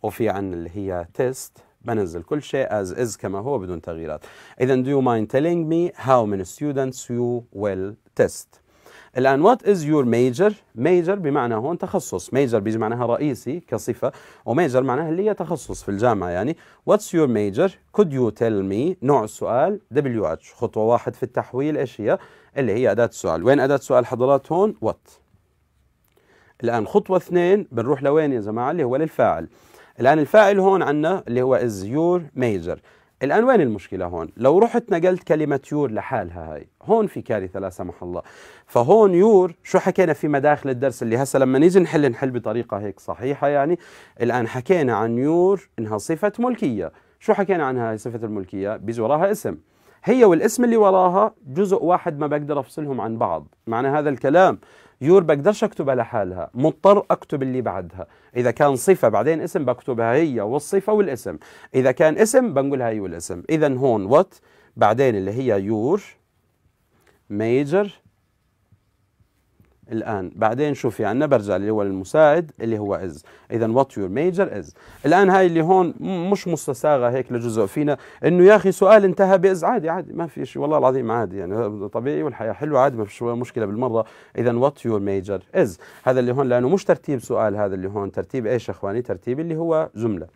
وفي عنا اللي هي test بنزل كل شيء as is كما هو بدون تغييرات إذا do you mind telling me how many students you will test الآن what is your major major بمعنى هون تخصص major بيجي معناها رئيسي كصفة وميجر معناها اللي هي تخصص في الجامعة يعني what's your major could you tell me نوع السؤال WH خطوة واحد في التحويل إيش هي اللي هي أداة السؤال وين أداة السؤال حضرات هون what الآن خطوة اثنين بنروح لوين يا جماعة اللي هو للفاعل الآن الفاعل هون عندنا اللي هو از يور ميجر الآن وين المشكلة هون؟ لو رحت نقلت كلمة يور لحالها هاي هون في كارثة لا سمح الله فهون يور شو حكينا في مداخل الدرس اللي هسا لما نيجي نحل نحل بطريقة هيك صحيحة يعني الآن حكينا عن يور إنها صفة ملكية شو حكينا عنها هاي صفة الملكية؟ بيجي وراها اسم هي والاسم اللي وراها جزء واحد ما بقدر أفصلهم عن بعض معنى هذا الكلام يور بقدرش اكتبها لحالها مضطر اكتب اللي بعدها اذا كان صفه بعدين اسم بكتبها هي والصفه والاسم اذا كان اسم بنقولها هي والاسم اذا هون وات بعدين اللي هي يور ميجر الآن بعدين شوف يعني برجع اللي هو المساعد اللي هو از إذا وات يور ميجر از الآن هاي اللي هون مش مستساغة هيك لجزء فينا إنه يا أخي سؤال انتهى بإز عادي عادي ما في شيء والله العظيم عادي يعني طبيعي والحياة حلوة عادي ما فيش مشكلة بالمرة إذا وات يور ميجر از هذا اللي هون لأنه مش ترتيب سؤال هذا اللي هون ترتيب إيش إخواني ترتيب اللي هو جملة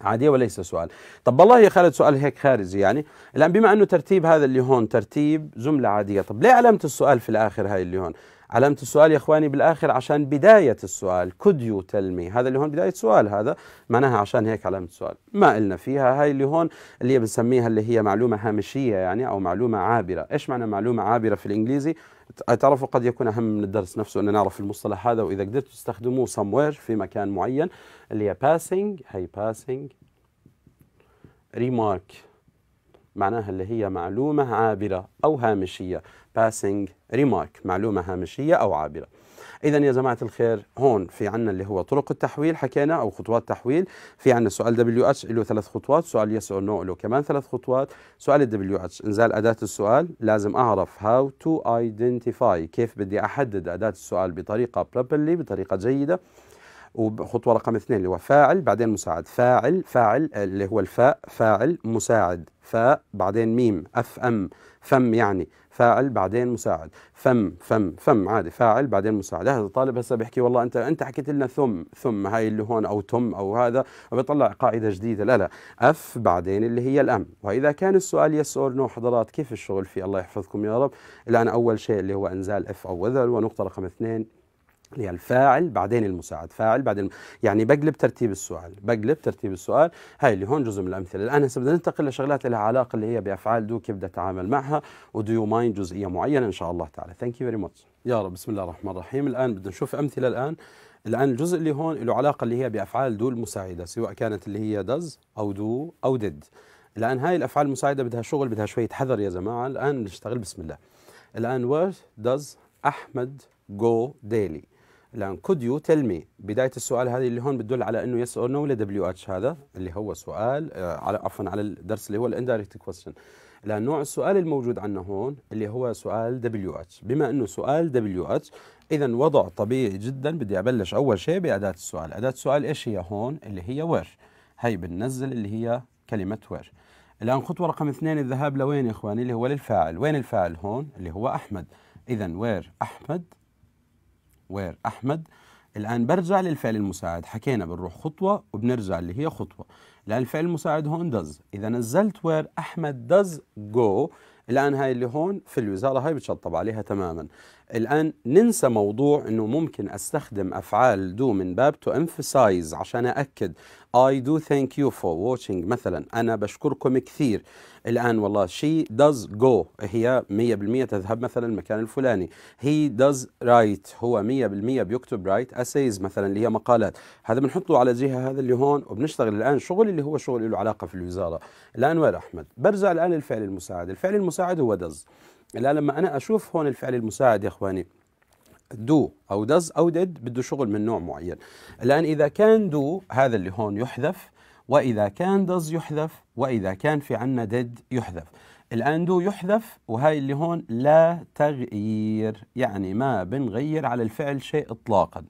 عادية وليس سؤال طب والله يا خالد سؤال هيك خارجي يعني الآن بما أنه ترتيب هذا اللي هون ترتيب جملة عادية طب ليه علامة السؤال في الآخر هاي اللي هون علامة السؤال يا إخواني بالآخر عشان بداية السؤال could you tell me هذا اللي هون بداية سؤال هذا معناها عشان هيك علامة السؤال ما إلنا فيها هاي اللي هون اللي بنسميها اللي هي معلومة هامشية يعني أو معلومة عابرة إيش معنى معلومة عابرة في الإنجليزي تعرفوا قد يكون أهم من الدرس نفسه أن نعرف المصطلح هذا وإذا قدرتوا تستخدموه somewhere في مكان معين اللي هي passing هي passing remark معناها اللي هي معلومة عابرة أو هامشية باسنج ريمارك معلومة هامشية أو عابرة إذا يا جماعة الخير هون في عنا اللي هو طرق التحويل حكينا أو خطوات تحويل في عنا سؤال دبليو اتش له ثلاث خطوات سؤال يس أو نو له كمان ثلاث خطوات سؤال الدبليو اتش إنزال أداة السؤال لازم أعرف هاو تو ايدنتيفاي كيف بدي أحدد أداة السؤال بطريقة properly بطريقة جيدة وخطوة رقم اثنين اللي هو فاعل بعدين مساعد فاعل فاعل اللي هو الفاء فاعل مساعد فاء بعدين ميم اف ام فم يعني فاعل بعدين مساعد فم فم فم عادي فاعل بعدين مساعد هذا الطالب هسه بيحكي والله انت انت حكيت لنا ثم ثم هاي اللي هون او تم او هذا بيطلع قاعده جديده لا لا اف بعدين اللي هي الام واذا كان السؤال يس اور نو حضرات كيف الشغل فيه الله يحفظكم يا رب الان اول شيء اللي هو انزال اف او وذر ونقطه رقم اثنين اللي هي الفاعل بعدين المساعد فاعل بعدين الم... يعني بقلب ترتيب السؤال بقلب ترتيب السؤال هاي اللي هون جزء من الامثله الان هسه بدنا ننتقل لشغلات لها علاقه اللي هي بافعال دو كيف بدي اتعامل معها ودو يو مايند جزئيه معينه ان شاء الله تعالى ثانك يو فيري ماتش يا رب بسم الله الرحمن الرحيم الان بدنا نشوف امثله الان الان الجزء اللي هون له علاقه اللي هي بافعال دو المساعده سواء كانت اللي هي داز او دو او ديد الان هاي الافعال المساعده بدها شغل بدها شويه حذر يا جماعه الان نشتغل بسم الله الان وات داز احمد جو ديلي الان كود يو تيل مي بدايه السؤال هذه اللي هون بتدل على انه يس اور نو دبليو اتش هذا اللي هو سؤال آه، على عفوا على الدرس اللي هو الاندايركت كويستشن الان نوع السؤال الموجود عندنا هون اللي هو سؤال دبليو اتش بما انه سؤال دبليو اتش اذا وضع طبيعي جدا بدي ابلش اول شيء باداه السؤال اداه السؤال ايش هي هون اللي هي وير هي بننزل اللي هي كلمه وير الان خطوه رقم اثنين الذهاب لوين يا اخواني اللي هو للفاعل وين الفاعل هون اللي هو احمد اذا وير احمد وير أحمد الآن برجع للفعل المساعد حكينا بنروح خطوة وبنرجع اللي هي خطوة الآن الفعل المساعد هون دز إذا نزلت وير أحمد دز جو الآن هاي اللي هون في الوزارة هاي بتشطب عليها تماما الآن ننسى موضوع أنه ممكن أستخدم أفعال دو من باب تو امفسايز عشان أأكد I do thank you for watching مثلا أنا بشكركم كثير الآن والله she does go هي 100% تذهب مثلا المكان الفلاني he does write هو 100% بيكتب write essays مثلا اللي هي مقالات هذا بنحطه على جهة هذا اللي هون وبنشتغل الآن شغل اللي هو شغل له علاقة في الوزارة الآن وين أحمد برجع الآن للفعل المساعد الفعل المساعد هو does الآن لما أنا أشوف هون الفعل المساعد يا إخواني دو أو دز أو ديد بده شغل من نوع معين الآن إذا كان دو هذا اللي هون يحذف وإذا كان دز يحذف وإذا كان في عنا ديد يحذف الآن دو يحذف وهي اللي هون لا تغيير يعني ما بنغير على الفعل شيء إطلاقاً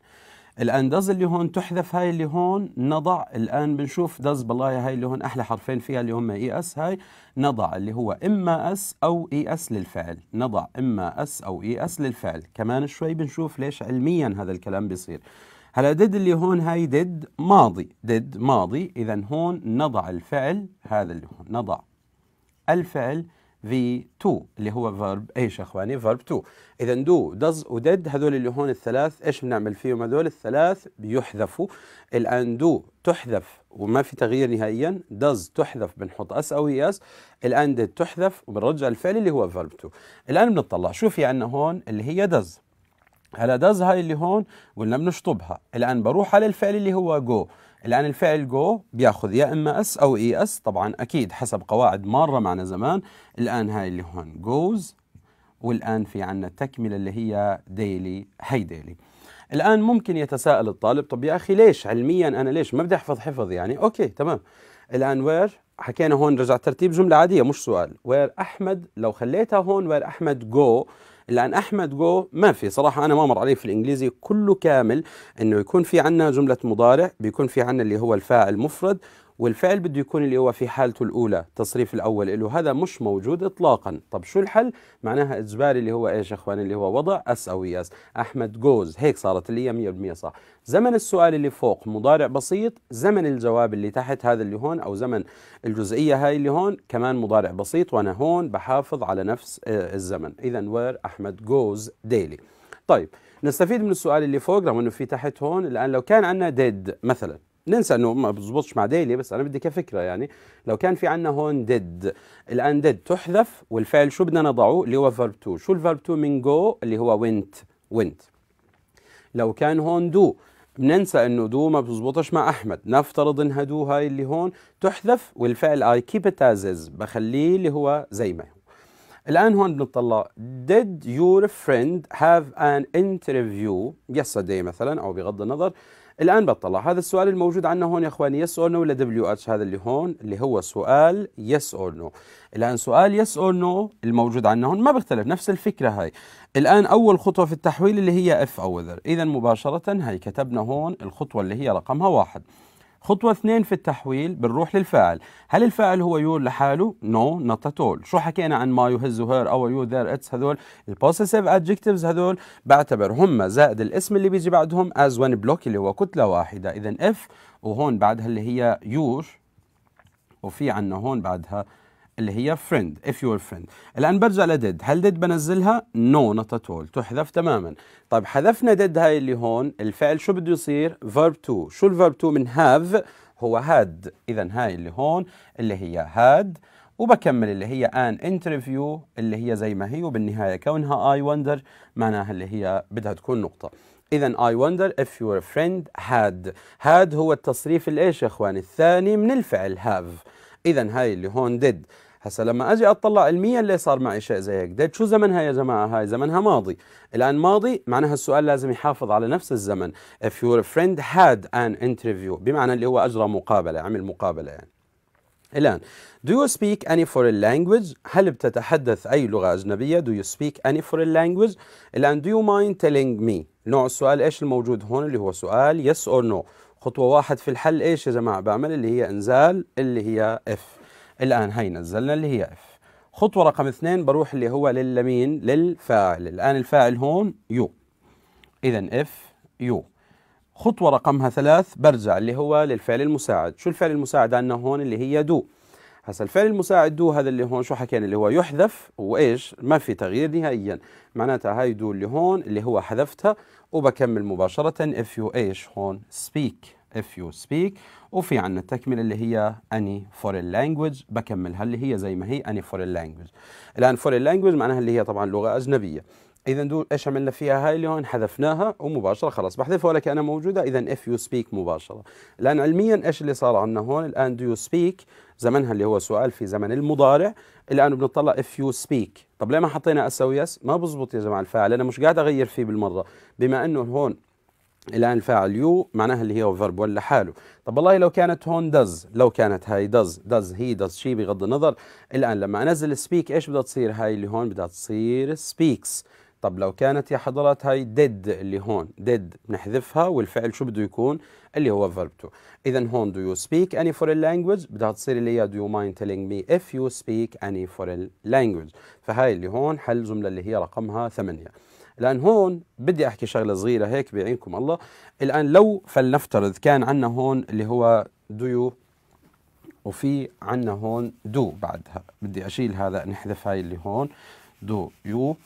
الان دز اللي هون تحذف هاي اللي هون نضع الان بنشوف دز بالله هاي اللي هون احلى حرفين فيها اللي هم اي اس هاي نضع اللي هو اما اس او اي اس للفعل نضع اما اس او اي اس للفعل كمان شوي بنشوف ليش علميا هذا الكلام بيصير هلا ديد اللي هون هاي ديد ماضي ديد ماضي اذا هون نضع الفعل هذا اللي هون نضع الفعل في تو اللي هو فيرب ايش يا اخواني فيرب تو اذا دو دز وديد هذول اللي هون الثلاث ايش بنعمل فيهم هذول الثلاث بيحذفوا الان دو تحذف وما في تغيير نهائيا دز تحذف بنحط اس او اس الان ديد تحذف وبنرجع الفعل اللي هو فيرب تو الان بنطلع شو في عندنا هون اللي هي دز هلا دز هاي اللي هون قلنا بنشطبها الان بروح على الفعل اللي هو جو الآن الفعل جو بياخذ يا إما اس أو اي e اس طبعا أكيد حسب قواعد مرة معنا زمان الآن هاي اللي هون goes والآن في عنا تكملة اللي هي ديلي هي ديلي الآن ممكن يتساءل الطالب طب يا أخي ليش علميا أنا ليش ما بدي أحفظ حفظ يعني أوكي تمام الآن وير حكينا هون رجع ترتيب جملة عادية مش سؤال وير أحمد لو خليتها هون وير أحمد جو لان أحمد جو ما في صراحة أنا ما مر عليه في الإنجليزي كله كامل أنه يكون في عندنا جملة مضارع بيكون في عندنا اللي هو الفاعل مفرد والفعل بده يكون اللي هو في حالته الأولى تصريف الأول له هذا مش موجود إطلاقا طب شو الحل معناها إجباري اللي هو إيش يا إخواني اللي هو وضع أس أو ياس أحمد جوز هيك صارت اللي هي 100% صح زمن السؤال اللي فوق مضارع بسيط زمن الجواب اللي تحت هذا اللي هون أو زمن الجزئية هاي اللي هون كمان مضارع بسيط وأنا هون بحافظ على نفس آه، الزمن إذا وير أحمد جوز ديلي طيب نستفيد من السؤال اللي فوق رغم انه في تحت هون الان لو كان عندنا ديد مثلا ننسى انه ما بزبطش مع ديلي بس انا بدي كفكره يعني لو كان في عندنا هون ديد الان ديد تحذف والفعل شو بدنا نضعه اللي هو فيرب 2 شو الفيرب 2 من جو اللي هو وينت وينت لو كان هون دو بننسى انه دو ما بتزبطش مع احمد نفترض انها دو هاي اللي هون تحذف والفعل اي كيب ات بخليه اللي هو زي ما هو الان هون بنطلع did your friend have an interview yesterday مثلا او بغض النظر الآن بطلع هذا السؤال الموجود عندنا هون يا اخواني يس اور نو ولا دبليو اتش هذا اللي هون اللي هو سؤال يس اور نو الآن سؤال يس اور نو الموجود عندنا هون ما بيختلف نفس الفكرة هاي الآن أول خطوة في التحويل اللي هي اف او وذر إذا مباشرة هاي كتبنا هون الخطوة اللي هي رقمها واحد خطوة اثنين في التحويل بنروح للفاعل هل الفاعل هو يور لحاله؟ نو نوت اتول شو حكينا عن ماي و وهير اور يو ذير اتس هذول البوسيسيف ادجكتيفز هذول بعتبر هم زائد الاسم اللي بيجي بعدهم از وان بلوك اللي هو كتلة واحدة إذا اف وهون بعدها اللي هي يور وفي عندنا هون بعدها اللي هي فريند اف يور فريند الان برجع لديد هل ديد بنزلها نو نوت اتول تحذف تماما طيب حذفنا ديد هاي اللي هون الفعل شو بده يصير فيرب تو شو الفيرب تو من هاف هو هاد اذا هاي اللي هون اللي هي هاد وبكمل اللي هي ان انترفيو اللي هي زي ما هي وبالنهايه كونها اي وندر معناها اللي هي بدها تكون نقطه اذا اي وندر اف يور فريند هاد هاد هو التصريف الايش يا إخواني الثاني من الفعل هاف اذا هاي اللي هون ديد هسا لما اجي اطلع علميا اللي صار معي شيء زي هيك ديت شو زمنها يا جماعه هاي زمنها ماضي الان ماضي معناها السؤال لازم يحافظ على نفس الزمن if your friend had an interview بمعنى اللي هو اجرى مقابله عمل مقابله يعني الان Do you speak any foreign language؟ هل بتتحدث أي لغة أجنبية؟ Do you speak any foreign language؟ الآن do you mind telling me؟ نوع السؤال إيش الموجود هون اللي هو سؤال yes or no خطوة واحد في الحل إيش يا جماعة بعمل اللي هي إنزال اللي هي F الآن هي نزلنا اللي هي اف خطوة رقم اثنين بروح اللي هو للمين للفاعل الآن الفاعل هون يو إذا اف يو خطوة رقمها ثلاث برجع اللي هو للفعل المساعد شو الفعل المساعد عندنا هون اللي هي دو هسا الفعل المساعد دو هذا اللي هون شو حكينا اللي هو يحذف وايش ما في تغيير نهائيا معناتها هاي دو اللي هون اللي هو حذفتها وبكمل مباشرة if you ايش هون speak if you speak وفي عندنا التكمله اللي هي any foreign language بكملها اللي هي زي ما هي any foreign language الان foreign language معناها اللي هي طبعا لغه اجنبيه اذا دول ايش عملنا فيها هاي اللي هون حذفناها ومباشره خلاص بحذفها ولا كانها موجوده اذا اف يو سبيك مباشره الان علميا ايش اللي صار عندنا هون الان دو يو سبيك زمنها اللي هو سؤال في زمن المضارع الان بنطلع اف يو سبيك طب ليه ما حطينا اسوي يس ما بزبط يا جماعه الفاعل انا مش قاعد اغير فيه بالمره بما انه هون الان الفاعل يو معناها اللي هي فيرب ولا حاله طب والله لو كانت هون دز لو كانت هاي دز دز هي دز شي بغض النظر الان لما انزل سبيك ايش بدها تصير هاي اللي هون بدها تصير سبيكس طب لو كانت يا حضرات هاي ديد اللي هون ديد بنحذفها والفعل شو بده يكون اللي هو فيرب تو اذا هون دو يو سبيك اني فورين لانجويج بدها تصير اللي هي دو يو مايند تيلينج مي اف يو سبيك اني فورين لانجويج فهاي اللي هون حل جمله اللي هي رقمها ثمانية لان هون بدي احكي شغله صغيره هيك بعينكم الله الان لو فلنفترض كان عندنا هون اللي هو ديو وفي عندنا هون دو بعدها بدي اشيل هذا نحذف هاي اللي هون دو يو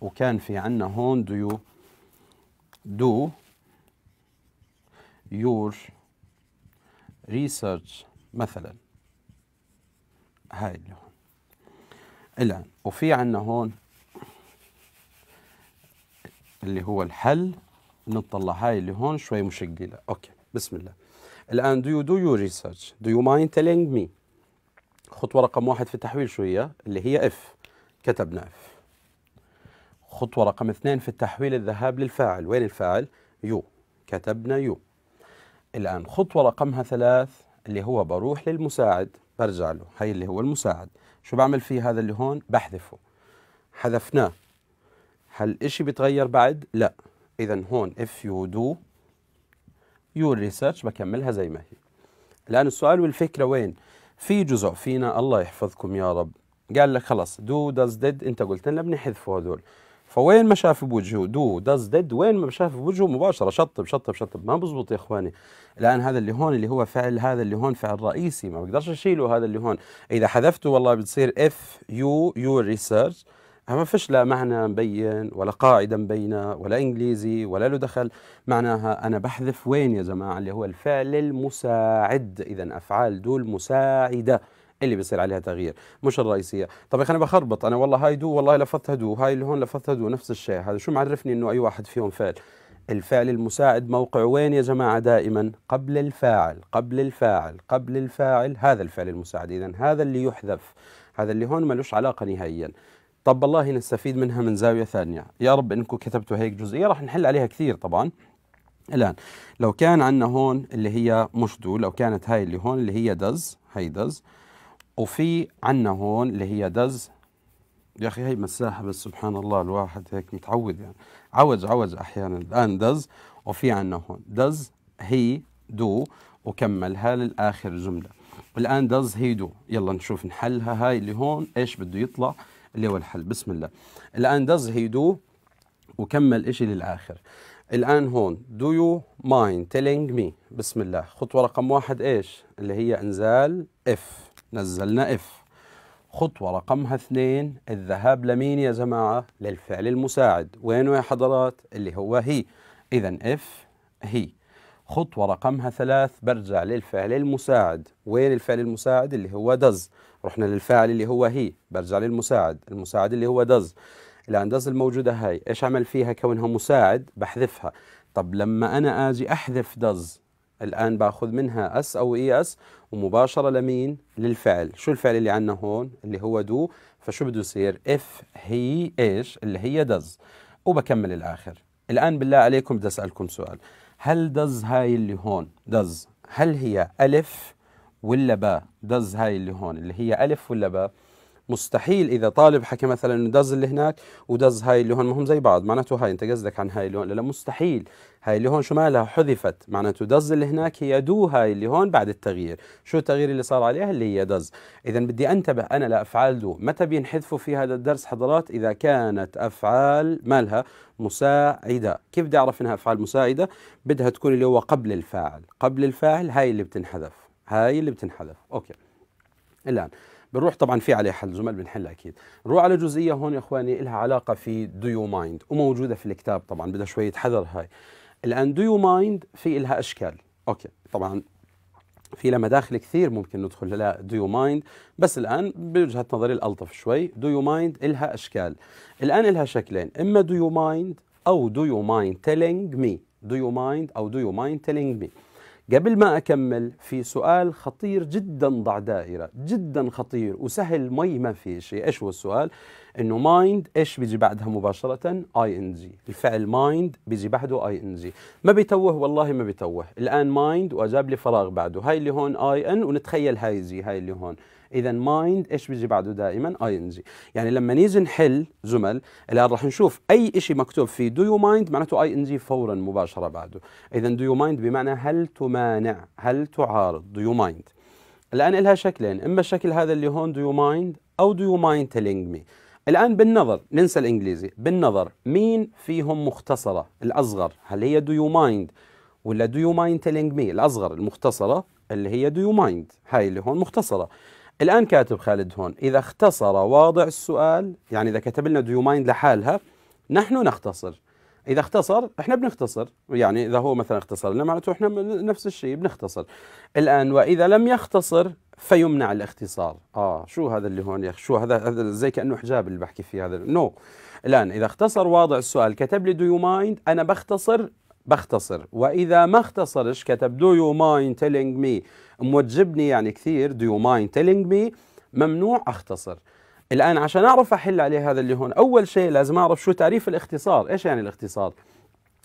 وكان في عندنا هون دو يو دو يور ريسيرش مثلا هاي اللي هون الان وفي عندنا هون اللي هو الحل نطلع هاي اللي هون شوي مشقلة أوكي بسم الله الآن do you do your research do you mind telling me خطوة رقم واحد في التحويل شو هي اللي هي اف كتبنا اف خطوة رقم اثنين في التحويل الذهاب للفاعل وين الفاعل يو كتبنا يو الآن خطوة رقمها ثلاث اللي هو بروح للمساعد برجع له هي اللي هو المساعد شو بعمل فيه هذا اللي هون بحذفه حذفناه هل الشيء بيتغير بعد؟ لا إذا هون if you do your research بكملها زي ما هي الآن السؤال والفكرة وين؟ في جزء فينا الله يحفظكم يا رب قال لك خلص دو داز ديد انت قلت لنا بنحذفه هذول فوين ما شاف بوجهه دو داز ديد وين ما شاف بوجهه مباشره شطب شطب شطب ما بزبط يا اخواني الان هذا اللي هون اللي هو فعل هذا اللي هون فعل رئيسي ما بقدرش اشيله هذا اللي هون اذا حذفته والله بتصير اف يو يو ريسيرش ما فيش لا معنى مبين ولا قاعدة مبينة ولا إنجليزي ولا له دخل معناها أنا بحذف وين يا جماعة اللي هو الفعل المساعد إذا أفعال دول مساعدة اللي بيصير عليها تغيير مش الرئيسية طب يا أخي أنا بخربط أنا والله هاي دو والله لفظتها دو هاي اللي هون لفظتها دو نفس الشيء هذا شو معرفني إنه أي واحد فيهم فعل الفعل المساعد موقع وين يا جماعة دائما قبل الفاعل قبل الفاعل قبل الفاعل هذا الفعل المساعد إذا هذا اللي يحذف هذا اللي هون ملوش علاقة نهائيا طب والله نستفيد منها من زاوية ثانية يا رب إنكم كتبتوا هيك جزئية راح نحل عليها كثير طبعا الآن لو كان عندنا هون اللي هي مش دو لو كانت هاي اللي هون اللي هي دز هاي دز وفي عندنا هون اللي هي دز يا أخي هاي مساحة بس سبحان الله الواحد هيك متعود يعني عوج عوج أحيانا الآن دز وفي عندنا هون دز هي دو وكملها للآخر جملة والآن دز هي دو يلا نشوف نحلها هاي اللي هون إيش بده يطلع اللي هو الحل بسم الله الآن does he do وكمل إشي للآخر الآن هون do you mind telling me بسم الله خطوة رقم واحد إيش اللي هي إنزال اف نزلنا اف خطوة رقمها اثنين الذهاب لمين يا جماعة للفعل المساعد وينه يا حضرات اللي هو هي إذا اف هي خطوة رقمها ثلاث برجع للفعل المساعد وين الفعل المساعد اللي هو does رحنا للفاعل اللي هو هي برجع للمساعد المساعد اللي هو دز الان دز الموجوده هاي ايش عمل فيها كونها مساعد بحذفها طب لما انا اجي احذف دز الان باخذ منها اس او اي اس ومباشره لمين للفعل شو الفعل اللي عندنا هون اللي هو دو فشو بده يصير اف هي ايش اللي هي دز وبكمل الاخر الان بالله عليكم بدي اسالكم سؤال هل دز هاي اللي هون دز هل هي الف ولا باء دز هاي اللي هون اللي هي ألف ولا باء مستحيل إذا طالب حكى مثلا إنه دز اللي هناك ودز هاي اللي هون ما هم زي بعض معناته هاي أنت قصدك عن هاي اللي هون لا مستحيل هاي اللي هون شو مالها حذفت معناته دز اللي هناك هي دو هاي اللي هون بعد التغيير شو التغيير اللي صار عليها اللي هي دز إذا بدي أنتبه أنا لأفعال دو متى بينحذفوا في هذا الدرس حضرات إذا كانت أفعال مالها مساعدة كيف بدي أعرف إنها أفعال مساعدة بدها تكون اللي هو قبل الفاعل قبل الفاعل هاي اللي بتنحذف هاي اللي بتنحذف اوكي الان بنروح طبعا في عليه حل جمل بنحلها اكيد نروح على جزئيه هون يا اخواني لها علاقه في دو يو مايند وموجوده في الكتاب طبعا بدها شويه حذر هاي الان دو يو مايند في لها اشكال اوكي طبعا في لها مداخل كثير ممكن ندخل لها دو يو مايند بس الان بوجهه نظري الالطف شوي دو يو مايند لها اشكال الان لها شكلين اما دو يو مايند او دو يو مايند تيلينج مي دو يو مايند او دو يو مايند تيلينج مي قبل ما أكمل في سؤال خطير جدا ضع دائرة جدا خطير وسهل مي ما في شيء إيش هو السؤال إنه مايند إيش بيجي بعدها مباشرة آي إن جي الفعل مايند بيجي بعده آي إن جي ما بيتوه والله ما بيتوه الآن مايند وأجاب لي فراغ بعده هاي اللي هون آي إن ونتخيل هاي زي هاي اللي هون اذا مايند ايش بيجي بعده دائما اي ان جي يعني لما نيجي نحل زمل الان رح نشوف اي شيء مكتوب فيه دو يو مايند معناته اي ان جي فورا مباشره بعده اذا دو يو مايند بمعنى هل تمانع هل تعارض دو يو مايند الان لها شكلين اما الشكل هذا اللي هون دو يو مايند او دو يو مايند تيلينج مي الآن بالنظر ننسى الإنجليزي بالنظر مين فيهم مختصرة الأصغر هل هي دو يو مايند ولا دو يو مايند تيلينج مي الأصغر المختصرة اللي هي دو يو مايند هاي اللي هون مختصرة الآن كاتب خالد هون إذا اختصر واضع السؤال يعني إذا كتب لنا دو مايند لحالها نحن نختصر إذا اختصر إحنا بنختصر يعني إذا هو مثلا اختصر لنا معناته إحنا نفس الشيء بنختصر الآن وإذا لم يختصر فيمنع الاختصار آه شو هذا اللي هون يا أخي شو هذا هذا زي كأنه حجاب اللي بحكي فيه هذا نو no. الآن إذا اختصر واضع السؤال كتب لي دو يو مايند أنا بختصر بختصر واذا ما اختصرش كتب دو يو مايند تيلينج مي موجبني يعني كثير دو يو مايند تيلينج مي ممنوع اختصر الان عشان اعرف احل عليه هذا اللي هون اول شيء لازم اعرف شو تعريف الاختصار ايش يعني الاختصار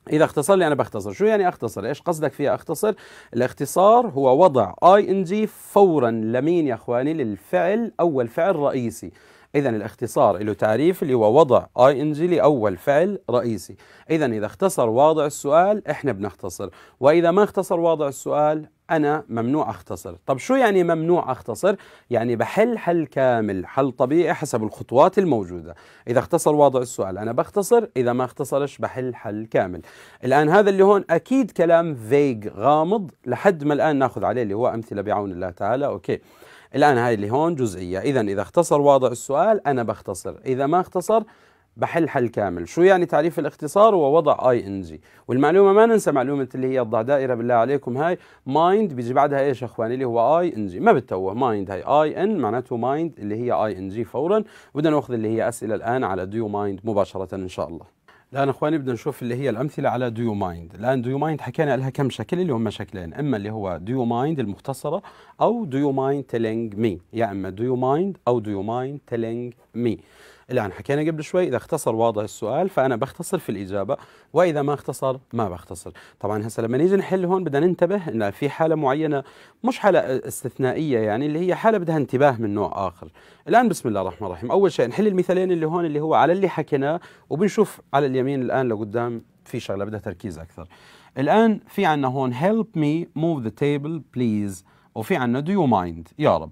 إذا اختصر لي أنا بختصر، شو يعني أختصر؟ إيش قصدك فيها أختصر؟ الاختصار هو وضع اي ان جي فورا لمين يا إخواني؟ للفعل أول فعل رئيسي، إذا الاختصار له تعريف اللي هو وضع اي ان جي لأول فعل رئيسي إذا إذا اختصر واضع السؤال إحنا بنختصر وإذا ما اختصر واضع السؤال أنا ممنوع أختصر طب شو يعني ممنوع أختصر؟ يعني بحل حل كامل حل طبيعي حسب الخطوات الموجودة إذا اختصر واضع السؤال أنا بختصر إذا ما اختصرش بحل حل كامل الآن هذا اللي هون أكيد كلام فيج غامض لحد ما الآن ناخذ عليه اللي هو أمثلة بعون الله تعالى أوكي الآن هاي اللي هون جزئية إذا إذا اختصر واضع السؤال أنا بختصر إذا ما اختصر بحل حل كامل شو يعني تعريف الاختصار هو وضع اي ان جي والمعلومه ما ننسى معلومه اللي هي الضع دائره بالله عليكم هاي مايند بيجي بعدها ايش اخواني اللي هو اي ان جي ما بتتوه مايند هاي اي ان معناته مايند اللي هي اي ان جي فورا وبدنا ناخذ اللي هي اسئله الان على ديو مايند مباشره ان شاء الله الان اخواني بدنا نشوف اللي هي الامثله على دو مايند الان دو مايند حكينا لها كم شكل اللي هم شكلين اما اللي هو دو مايند المختصره او دو مايند تيلينج مي يا اما دو مايند او دو مايند تيلينج مي الآن حكينا قبل شوي إذا اختصر واضح السؤال فأنا بختصر في الإجابة وإذا ما اختصر ما بختصر طبعا هسا لما نيجي نحل هون بدنا ننتبه إن في حالة معينة مش حالة استثنائية يعني اللي هي حالة بدها انتباه من نوع آخر الآن بسم الله الرحمن الرحيم أول شيء نحل المثالين اللي هون اللي هو على اللي حكيناه وبنشوف على اليمين الآن لقدام في شغلة بدها تركيز أكثر الآن في عنا هون help me move the table please وفي عنا do you mind يا رب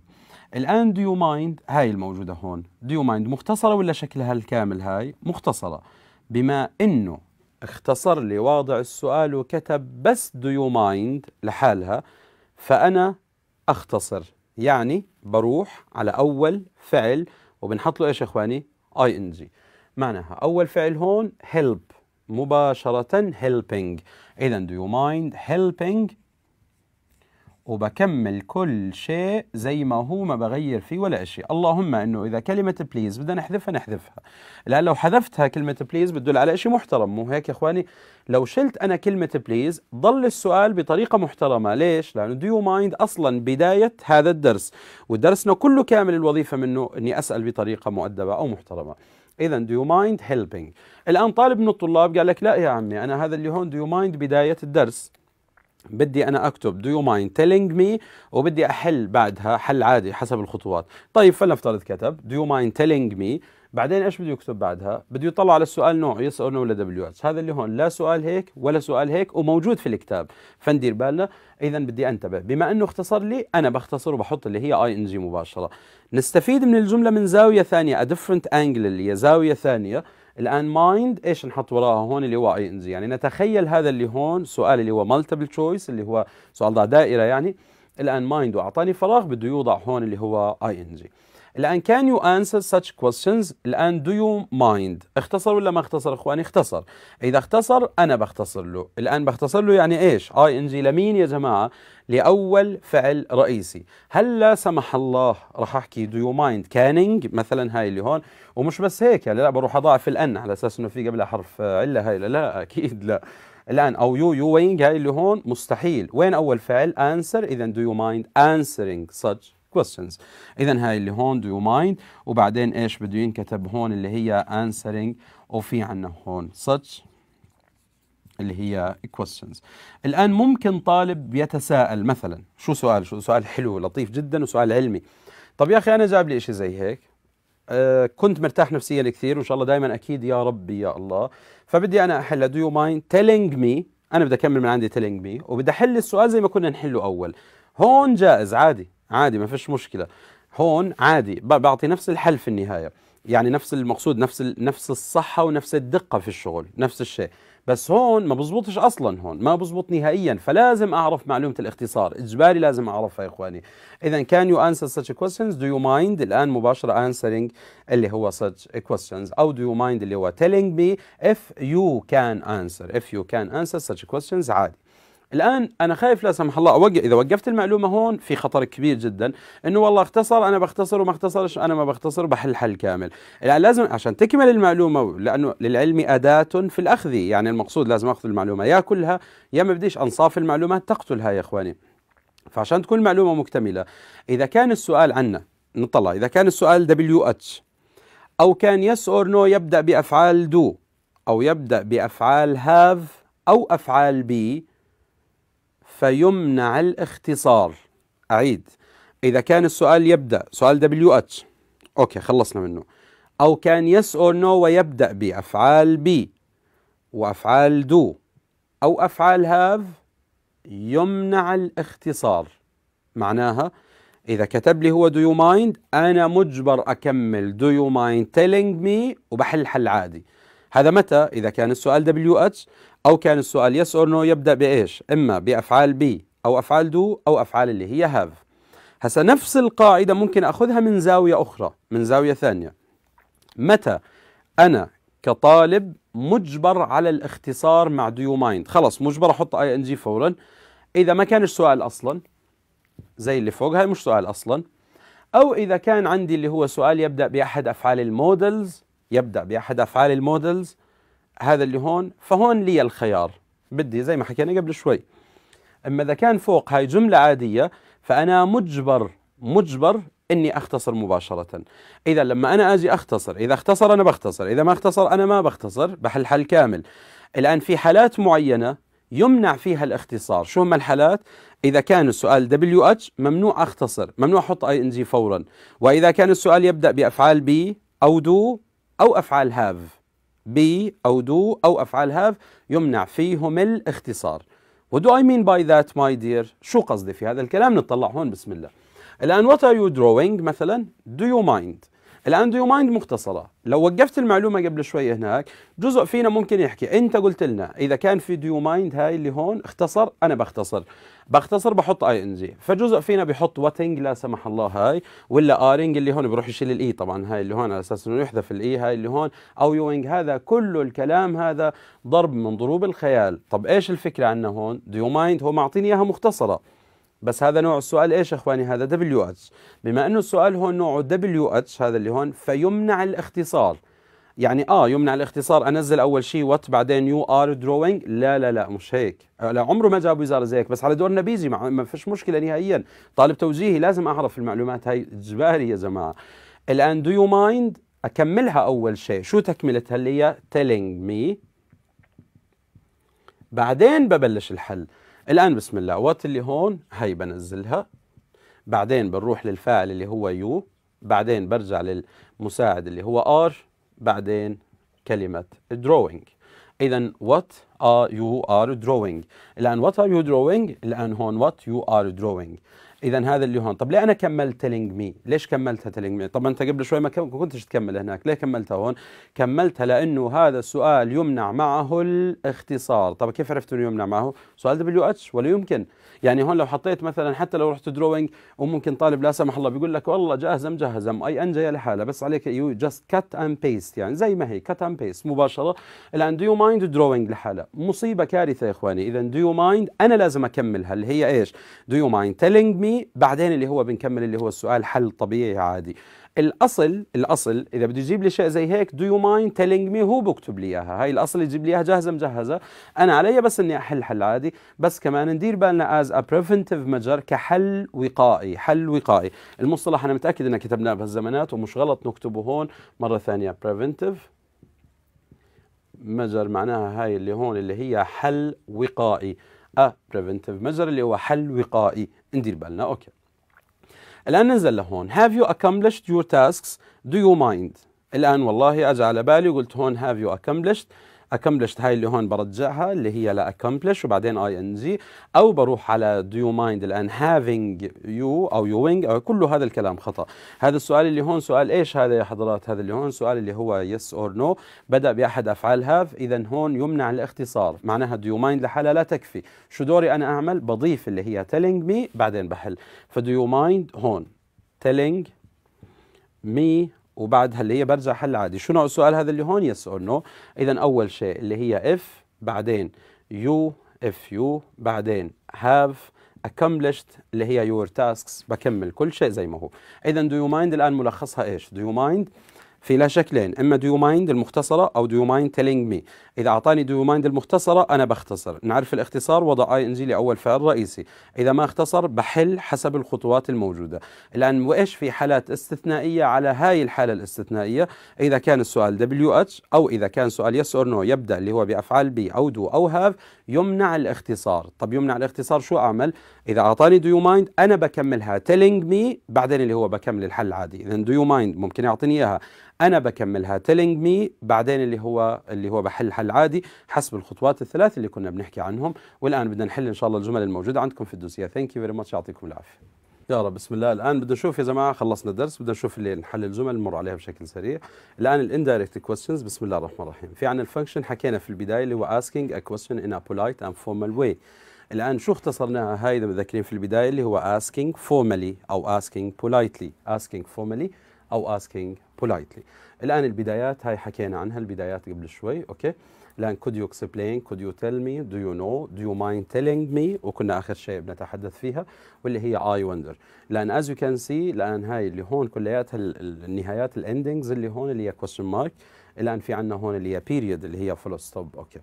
الآن دو يو مايند هاي الموجودة هون دو يو مايند مختصرة ولا شكلها الكامل هاي مختصرة بما إنه اختصر لي واضع السؤال وكتب بس دو يو مايند لحالها فأنا أختصر يعني بروح على أول فعل وبنحط له إيش يا إخواني اي ان جي معناها أول فعل هون هيلب مباشرة هيلبينج إذا do you mind helping وبكمل كل شيء زي ما هو ما بغير فيه ولا شيء اللهم انه اذا كلمه بليز بدنا نحذفها نحذفها لا لو حذفتها كلمه بليز بتدل على شيء محترم مو هيك يا اخواني لو شلت انا كلمه بليز ضل السؤال بطريقه محترمه ليش لانه دو يو مايند اصلا بدايه هذا الدرس ودرسنا كله كامل الوظيفه منه اني اسال بطريقه مؤدبه او محترمه اذا دو يو مايند هيلبينج الان طالب من الطلاب قال لك لا يا عمي انا هذا اللي هون دو يو مايند بدايه الدرس بدي انا اكتب دو يو مايند تيلينج مي وبدي احل بعدها حل عادي حسب الخطوات طيب فلنفترض كتب دو يو مايند تيلينج مي بعدين ايش بده يكتب بعدها بده يطلع على السؤال نوع يس او نو ولا دبليو اتش هذا اللي هون لا سؤال هيك ولا سؤال هيك وموجود في الكتاب فندير بالنا اذا بدي انتبه بما انه اختصر لي انا بختصر وبحط اللي هي اي ان جي مباشره نستفيد من الجمله من زاويه ثانيه ا ديفرنت انجل اللي هي زاويه ثانيه الان مايند ايش نحط وراها هون اللي هو اي ان زي يعني نتخيل هذا اللي هون سؤال اللي هو مالتيبل تشويس اللي هو سؤال ضع دائره يعني الان مايند واعطاني فراغ بده يوضع هون اللي هو اي ان زي الآن can you answer such questions الآن do you mind اختصر ولا ما اختصر اخواني اختصر إذا اختصر أنا بختصر له الآن بختصر له يعني إيش آي إن جي لمين يا جماعة لأول فعل رئيسي هل لا سمح الله راح أحكي do you mind canning مثلا هاي اللي هون ومش بس هيك يعني لا بروح أضاعف الأن على أساس إنه في قبلها حرف علة هاي لا, لا أكيد لا الآن أو يو يو وينج هاي اللي هون مستحيل وين أول فعل answer إذا do you mind answering such questions اذا هاي اللي هون do you mind وبعدين ايش بده ينكتب هون اللي هي answering وفي عندنا هون such اللي هي questions الآن ممكن طالب يتساءل مثلا شو سؤال شو سؤال حلو لطيف جدا وسؤال علمي طب يا أخي أنا جاب لي شيء زي هيك أه كنت مرتاح نفسيا كثير وإن شاء الله دائما أكيد يا ربي يا الله فبدي أنا أحلها do you mind telling me أنا بدي أكمل من عندي telling me وبدي أحل السؤال زي ما كنا نحله أول هون جائز عادي عادي ما فيش مشكله هون عادي بعطي نفس الحل في النهايه يعني نفس المقصود نفس نفس الصحه ونفس الدقه في الشغل نفس الشيء بس هون ما بزبطش اصلا هون ما بزبط نهائيا فلازم اعرف معلومه الاختصار اجباري لازم اعرفها يا اخواني اذا كان يو انسر such questions do you mind الان مباشره answering اللي هو such questions او do you mind اللي هو telling me if you can answer if you can answer such questions عادي الان انا خايف لا سمح الله أوقف اذا وقفت المعلومه هون في خطر كبير جدا انه والله اختصر انا بختصر وما اختصرش انا ما بختصر بحل حل كامل الان لازم عشان تكمل المعلومه لانه للعلم اداه في الاخذ يعني المقصود لازم اخذ المعلومه يا كلها يا ما بديش انصاف المعلومات تقتلها يا اخواني فعشان تكون المعلومه مكتمله اذا كان السؤال عنا نطلع اذا كان السؤال دبليو اتش او كان يس اور نو يبدا بافعال دو او يبدا بافعال هاف او افعال بي فيمنع الاختصار أعيد إذا كان السؤال يبدأ سؤال دبليو اتش أوكي خلصنا منه أو كان يس أور نو ويبدأ بأفعال بي وأفعال دو أو أفعال هاف يمنع الاختصار معناها إذا كتب لي هو do you mind أنا مجبر أكمل do you mind telling me وبحل حل عادي هذا متى إذا كان السؤال WH أو كان السؤال يس أور نو يبدأ بإيش إما بأفعال بي أو أفعال دو أو أفعال اللي هي هاف هسا نفس القاعدة ممكن أخذها من زاوية أخرى من زاوية ثانية متى أنا كطالب مجبر على الاختصار مع دو مايند خلص مجبر أحط أي إن جي فورا إذا ما كانش سؤال أصلا زي اللي فوق هاي مش سؤال أصلا أو إذا كان عندي اللي هو سؤال يبدأ بأحد أفعال المودلز يبدأ بأحد أفعال المودلز هذا اللي هون فهون لي الخيار بدي زي ما حكينا قبل شوي اما اذا كان فوق هاي جمله عاديه فانا مجبر مجبر اني اختصر مباشره اذا لما انا اجي اختصر اذا اختصر انا بختصر اذا ما اختصر انا ما بختصر بحل حل كامل الان في حالات معينه يمنع فيها الاختصار شو هم الحالات اذا كان السؤال دبليو اتش ممنوع اختصر ممنوع احط اي ان جي فورا واذا كان السؤال يبدا بافعال بي او دو او افعال هاف بي أو دو أو أفعال هاف يمنع فيهم الاختصار What do I mean by that my dear شو قصدي في هذا الكلام نطلع هون بسم الله الآن what are you drawing مثلا do you mind الان دو مايند مختصره لو وقفت المعلومه قبل شوي هناك جزء فينا ممكن يحكي انت قلت لنا اذا كان في دو مايند هاي اللي هون اختصر انا بختصر بختصر بحط اي ان زي فجزء فينا بيحط واتنج لا سمح الله هاي ولا ارينج اللي هون بروح يشيل الاي e طبعا هاي اللي هون على اساس انه يحذف الاي e، هاي اللي هون او يوينج هذا كله الكلام هذا ضرب من ضروب الخيال طب ايش الفكره عندنا هون دو مايند هو معطيني اياها مختصره بس هذا نوع السؤال ايش اخواني هذا دبليو اتش بما انه السؤال هون نوعه دبليو اتش هذا اللي هون فيمنع الاختصار يعني اه يمنع الاختصار انزل اول شيء وات بعدين يو ار دروينج لا لا لا مش هيك لا عمره ما جاب وزاره زيك بس على دورنا بيجي ما فيش مشكله نهائيا طالب توجيهي لازم اعرف المعلومات هاي اجباري يا جماعه الان دو يو مايند اكملها اول شيء شو تكملتها اللي هي تيلينج مي بعدين ببلش الحل الآن بسم الله وات اللي هون هي بنزلها بعدين بنروح للفاعل اللي هو يو بعدين برجع للمساعد اللي هو ار بعدين كلمة drawing إذا what are you are drawing الآن what are you drawing الآن هون what you are drawing اذا هذا اللي هون طب ليه انا كملت تيلينج مي ليش كملتها تيلينج مي طب انت قبل شوي ما كنتش تكمل هناك ليه كملتها هون كملتها لانه هذا السؤال يمنع معه الاختصار طب كيف عرفت انه يمنع معه سؤال دبليو اتش ولا يمكن يعني هون لو حطيت مثلا حتى لو رحت دروينج وممكن طالب لا سمح الله بيقول لك والله جاهزه مجهزه اي جايه لحالها بس عليك يو جاست كات اند بيست يعني زي ما هي كات اند بيست مباشره الان دو يو مايند دروينج لحالها مصيبه كارثه يا اخواني اذا دو يو مايند انا لازم اكملها اللي هي ايش دو يو مايند تيلينج مي بعدين اللي هو بنكمل اللي هو السؤال حل طبيعي عادي الاصل الاصل اذا بده يجيب لي شيء زي هيك دو يو مايند تيلينج مي هو بكتب لي اياها هاي الاصل يجيب لي اياها جاهزه مجهزه انا علي بس اني احل حل عادي بس كمان ندير بالنا از ا بريفنتيف ميجر كحل وقائي حل وقائي المصطلح انا متاكد ان كتبناه بهالزمانات ومش غلط نكتبه هون مره ثانيه بريفنتيف مجر معناها هاي اللي هون اللي هي حل وقائي ا بريفنتيف مجر اللي هو حل وقائي ندير بالنا اوكي الآن ننزل لهون have you accomplished your tasks do you mind الآن والله أجى على بالي وقلت هون have you accomplished accomplished هاي اللي هون برجعها اللي هي لا اكمبلش وبعدين اي ان جي او بروح على دو يو مايند الان هافينج يو او يوينج او كل هذا الكلام خطا هذا السؤال اللي هون سؤال ايش هذا يا حضرات هذا اللي هون سؤال اللي هو يس اور نو بدا باحد افعال هاف اذا هون يمنع الاختصار معناها دو يو مايند لحالها لا تكفي شو دوري انا اعمل بضيف اللي هي تيلينج مي بعدين بحل فدو يو مايند هون تيلينج مي وبعد هل هي برجع حل عادي شو نوع السؤال هذا اللي هون يس اور نو اذا اول شيء اللي هي اف بعدين يو اف يو بعدين هاف accomplished اللي هي your tasks بكمل كل شيء زي ما هو اذا do you mind الان ملخصها ايش do you mind في لها شكلين اما دو يو مايند المختصره او دو يو مايند تيلينج مي اذا اعطاني دو يو مايند المختصره انا بختصر نعرف الاختصار وضع اي ان جي لاول فعل رئيسي اذا ما اختصر بحل حسب الخطوات الموجوده الان وايش في حالات استثنائيه على هاي الحاله الاستثنائيه اذا كان السؤال دبليو اتش او اذا كان سؤال يس اور نو يبدا اللي هو بافعال بي او دو او هاف يمنع الاختصار طب يمنع الاختصار شو أعمل إذا أعطاني دو يو مايند أنا بكملها تيلينج مي بعدين اللي هو بكمل الحل عادي إذا دو يو مايند ممكن يعطيني إياها أنا بكملها تيلينج مي بعدين اللي هو اللي هو بحل حل عادي حسب الخطوات الثلاث اللي كنا بنحكي عنهم والآن بدنا نحل إن شاء الله الجمل الموجودة عندكم في الدوسية ثانك يو فيري ماتش يعطيكم العافية يا رب بسم الله الان بدنا نشوف يا جماعه خلصنا الدرس بدنا نشوف اللي نحل الجمل نمر عليها بشكل سريع الان الاندايركت كويستشنز بسم الله الرحمن الرحيم في عن الفانكشن حكينا في البدايه اللي هو اسكينج ا كويستشن ان ا بولايت اند فورمال واي الان شو اختصرناها هاي اذا متذكرين في البدايه اللي هو اسكينج فورمالي او اسكينج بولايتلي اسكينج فورمالي او اسكينج بولايتلي الان البدايات هاي حكينا عنها البدايات قبل شوي اوكي لان كود يو اكسبلين كود يو تيل مي دو يو نو دو يو مايند تيلينج مي وكنا اخر شيء بنتحدث فيها واللي هي اي وندر لان از يو كان سي لان هاي اللي هون كلياتها النهايات الاندنجز اللي هون اللي هي كويشن مارك الان في عندنا هون اللي هي بيريد اللي هي فول ستوب اوكي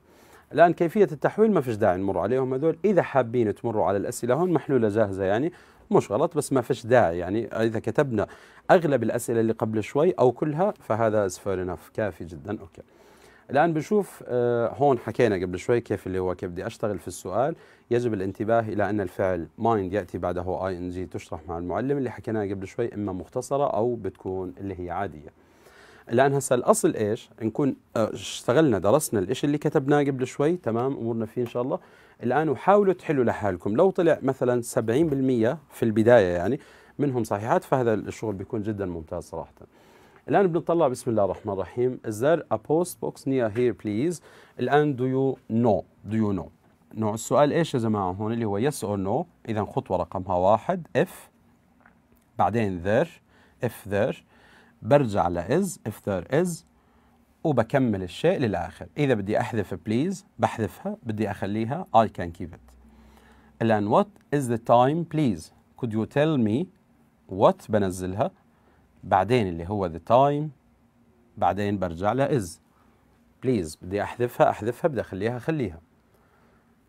الان كيفيه التحويل ما فيش داعي نمر عليهم هذول اذا حابين تمروا على الاسئله هون محلوله جاهزه يعني مش غلط بس ما فيش داعي يعني اذا كتبنا اغلب الاسئله اللي قبل شوي او كلها فهذا از فير كافي جدا اوكي الان بنشوف آه، هون حكينا قبل شوي كيف اللي هو كيف بدي اشتغل في السؤال يجب الانتباه الى ان الفعل مايند ياتي بعده اي ان جي تشرح مع المعلم اللي حكيناه قبل شوي اما مختصره او بتكون اللي هي عاديه الان هسه الاصل ايش نكون آه، اشتغلنا درسنا الشيء اللي كتبناه قبل شوي تمام امورنا فيه ان شاء الله الان وحاولوا تحلوا لحالكم لو طلع مثلا 70% في البدايه يعني منهم صحيحات فهذا الشغل بيكون جدا ممتاز صراحه الآن بنطلع بسم الله الرحمن الرحيم Is there a post box near here please الآن do you know do you know نوع السؤال إيش يا جماعة هون اللي هو yes or no إذا خطوة رقمها واحد if بعدين there if there برجع ل is if there is وبكمل الشيء للآخر إذا بدي أحذف please بحذفها بدي أخليها I can keep it الآن what is the time please could you tell me what بنزلها بعدين اللي هو the time بعدين برجع لها is please بدي أحذفها أحذفها بدي أخليها خليها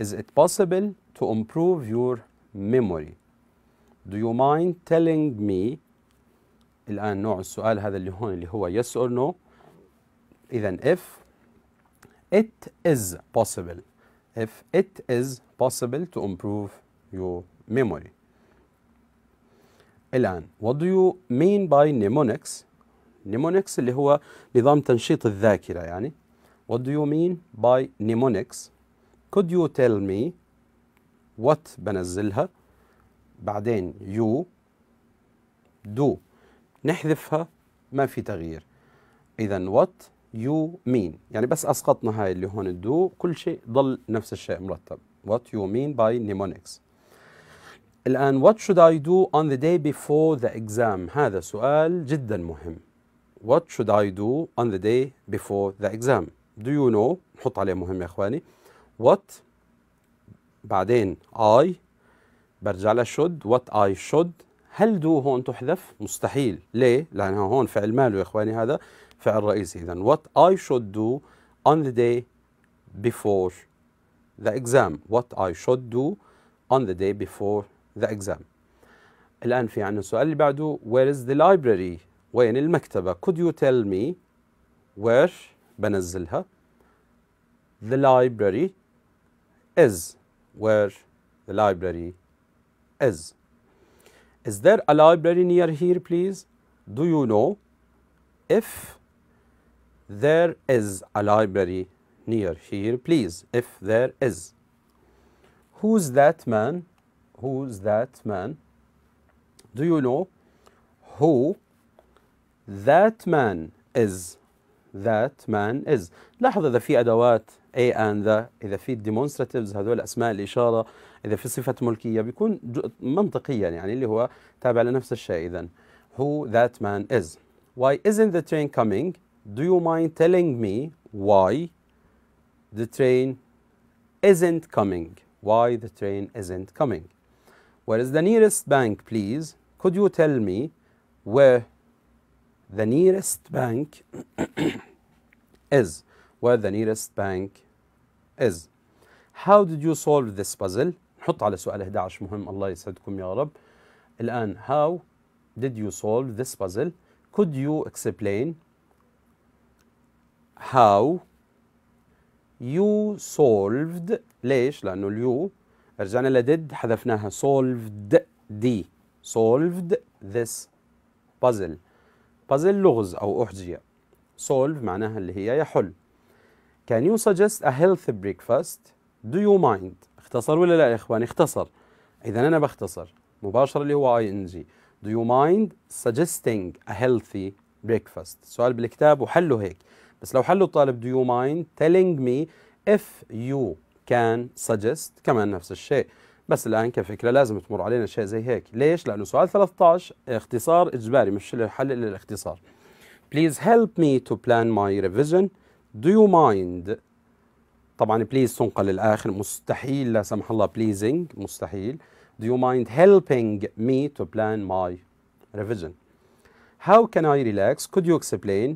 is it possible to improve your memory do you mind telling me الآن نوع السؤال هذا اللي هون اللي هو yes or no إذا if it is possible if it is possible to improve your memory الآن what do you mean by mnemonics mnemonics اللي هو نظام تنشيط الذاكرة يعني what do you mean by mnemonics could you tell me what بنزلها بعدين you do نحذفها ما في تغيير إذا what you mean يعني بس أسقطنا هاي اللي هون do كل شيء ضل نفس الشيء مرتب what you mean by mnemonics الآن what should I do on the day before the exam هذا سؤال جدا مهم what should I do on the day before the exam do you know نحط عليه مهم يا إخواني what بعدين I برجع should what I should هل دو هون تحذف مستحيل ليه لأنها هون فعل ماله يا إخواني هذا فعل رئيسي إذا what I should do on the day before the exam what I should do on the day before the exam الآن في عندنا السؤال اللي بعده where is the library وين المكتبة could you tell me where بنزلها the library is where the library is is there a library near here please do you know if there is a library near here please if there is who's that man who's that man? Do you know who that man is? that man is لاحظ إذا في أدوات a and the إذا في demonstratives هذول أسماء الإشارة إذا في صفة ملكية بيكون منطقيا يعني اللي هو تابع لنفس الشيء إذا who that man is why isn't the train coming do you mind telling me why the train isn't coming why the train isn't coming where is the nearest bank, please? Could you tell me where the nearest bank is? Where the nearest bank is. How did you solve this puzzle? نحط على سؤال 11 مهم الله يسعدكم يا رب. الآن how did you solve this puzzle? Could you explain how you solved ليش؟ لأنه اليو رجعنا لديد حذفناها solved دي solved this puzzle puzzle لغز أو أحجية solve معناها اللي هي يحل can you suggest a healthy breakfast do you mind اختصر ولا لا يا إخواني اختصر إذا أنا بختصر مباشرة اللي هو ing do you mind suggesting a healthy breakfast سؤال بالكتاب وحله هيك بس لو حله الطالب do you mind telling me if you كان سجست كمان نفس الشيء بس الآن كفكرة لازم تمر علينا شيء زي هيك ليش؟ لأنه سؤال 13 اختصار إجباري مش الحل إلا الاختصار Please help me to plan my revision Do you mind طبعا بليز تنقل للآخر مستحيل لا سمح الله pleasing مستحيل Do you mind helping me to plan my revision How can I relax? Could you explain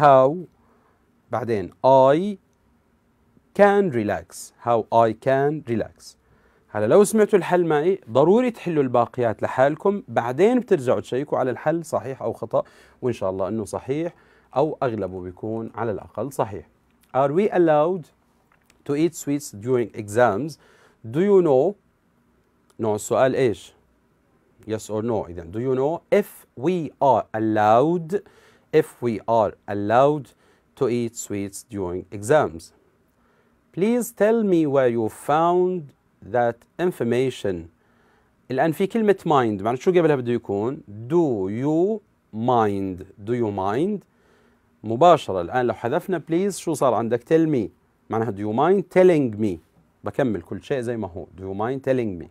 how بعدين I can relax how I can relax هلا لو سمعتوا الحل معي ضروري تحلوا الباقيات لحالكم بعدين بترجعوا تشيكوا على الحل صحيح أو خطأ وإن شاء الله أنه صحيح أو أغلبه بيكون على الأقل صحيح Are we allowed to eat sweets during exams Do you know نوع السؤال إيش Yes or no إذن Do you know if we are allowed if we are allowed to eat sweets during exams Please tell me where you found that information. الآن في كلمة mind معناته شو قبلها بده يكون do you mind do you mind مباشرة الآن لو حذفنا please شو صار عندك tell me معناها do you mind telling me بكمل كل شيء زي ما هو do you mind telling me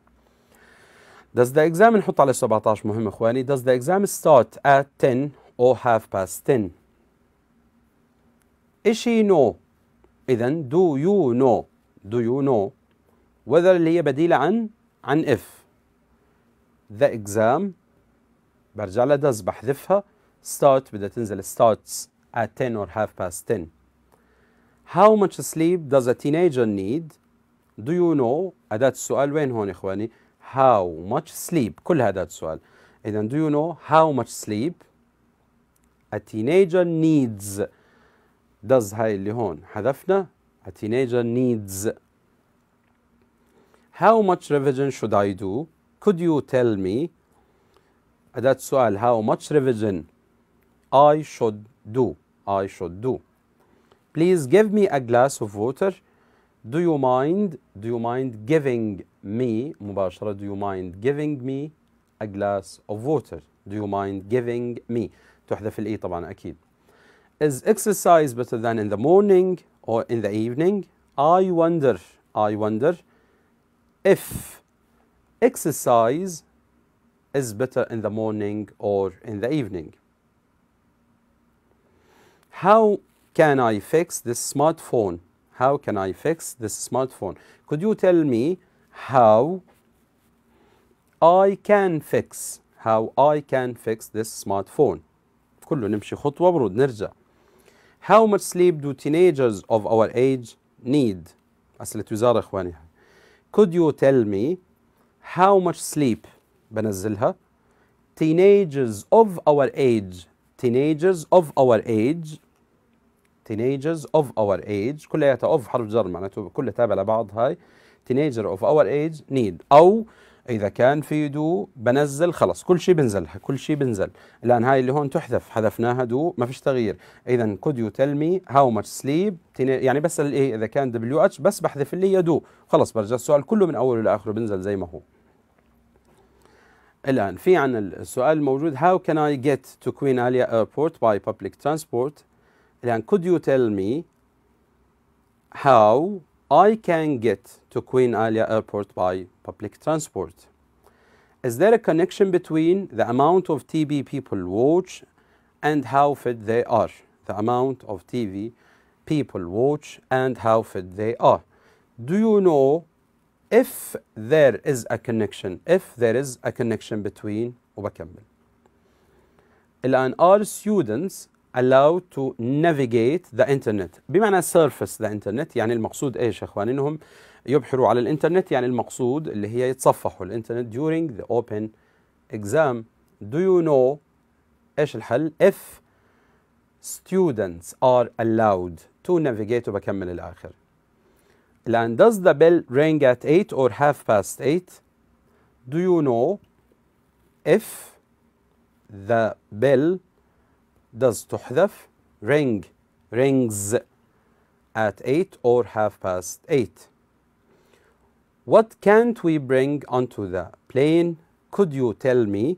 Does the exam نحط على 17 مهم إخواني Does the exam start at 10 or half past 10 هي نو؟ إذا do you know do you know whether اللي هي بديلة عن عن if the exam برجع لها does بحذفها start بدها تنزل starts at 10 or half past 10 how much sleep does a teenager need do you know أداة السؤال وين هون إخواني how much sleep كلها اداة السؤال إذا do you know how much sleep a teenager needs does هاي اللي هون حذفنا a teenager needs how much revision should I do could you tell me أداة سؤال how much revision I should do I should do please give me a glass of water do you mind do you mind giving me مباشرة do you mind giving me a glass of water do you mind giving me تحذف الاي طبعا اكيد Is exercise better than in the morning or in the evening? I wonder, I wonder if exercise is better in the morning or in the evening. How can I fix this smartphone? How can I fix this smartphone? Could you tell me how I can fix how I can fix this smartphone كله نمشي خطوة برود نرجع how much sleep do teenagers of our age need? أسئلة وزارة إخواني Could you tell me how much sleep بنزلها teenagers of our age teenagers of our age teenagers of our age كلياتها of حرف جر معناته كلها تابعة لبعض هاي teenager of our age need أو إذا كان في دو بنزل خلص كل شيء بنزلها كل شيء بنزل الآن هاي اللي هون تحذف حذفناها دو ما فيش تغيير إذا could you tell me how much sleep يعني بس الإيه إذا كان دبليو اتش بس بحذف اللي هي دو خلص برجع السؤال كله من أوله لآخره بنزل زي ما هو الآن في عن السؤال الموجود how can I get to كوين Alia Airport by public transport الآن could you tell me how I can get to Queen Alia Airport by public transport. Is there a connection between the amount of TV people watch and how fit they are? The amount of TV people watch and how fit they are. Do you know if there is a connection if there is a connection between وبكمل الآن are students allowed to navigate the internet بمعنى surface the internet يعني المقصود ايش يا اخواني انهم يبحروا على الانترنت يعني المقصود اللي هي يتصفحوا الانترنت during the open exam do you know ايش الحل if students are allowed to navigate وبكمل الاخر الان does the bell ring at 8 or half past 8 do you know if the bell does تحذف ring rings at 8 or half past 8 what can't we bring onto the plane could you tell me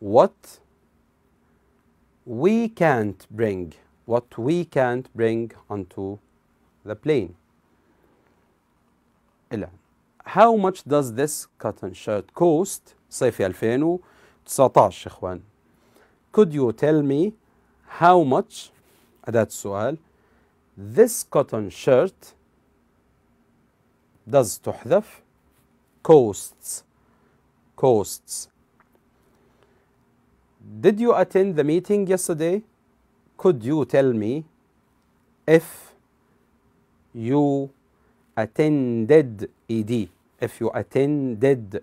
what we can't bring what we can't bring onto the plane الآن how much does this cotton shirt cost صيفي 2019 إخوان could you tell me how much uh, that السؤال this cotton shirt does تحذف costs costs did you attend the meeting yesterday could you tell me if you attended ed if you attended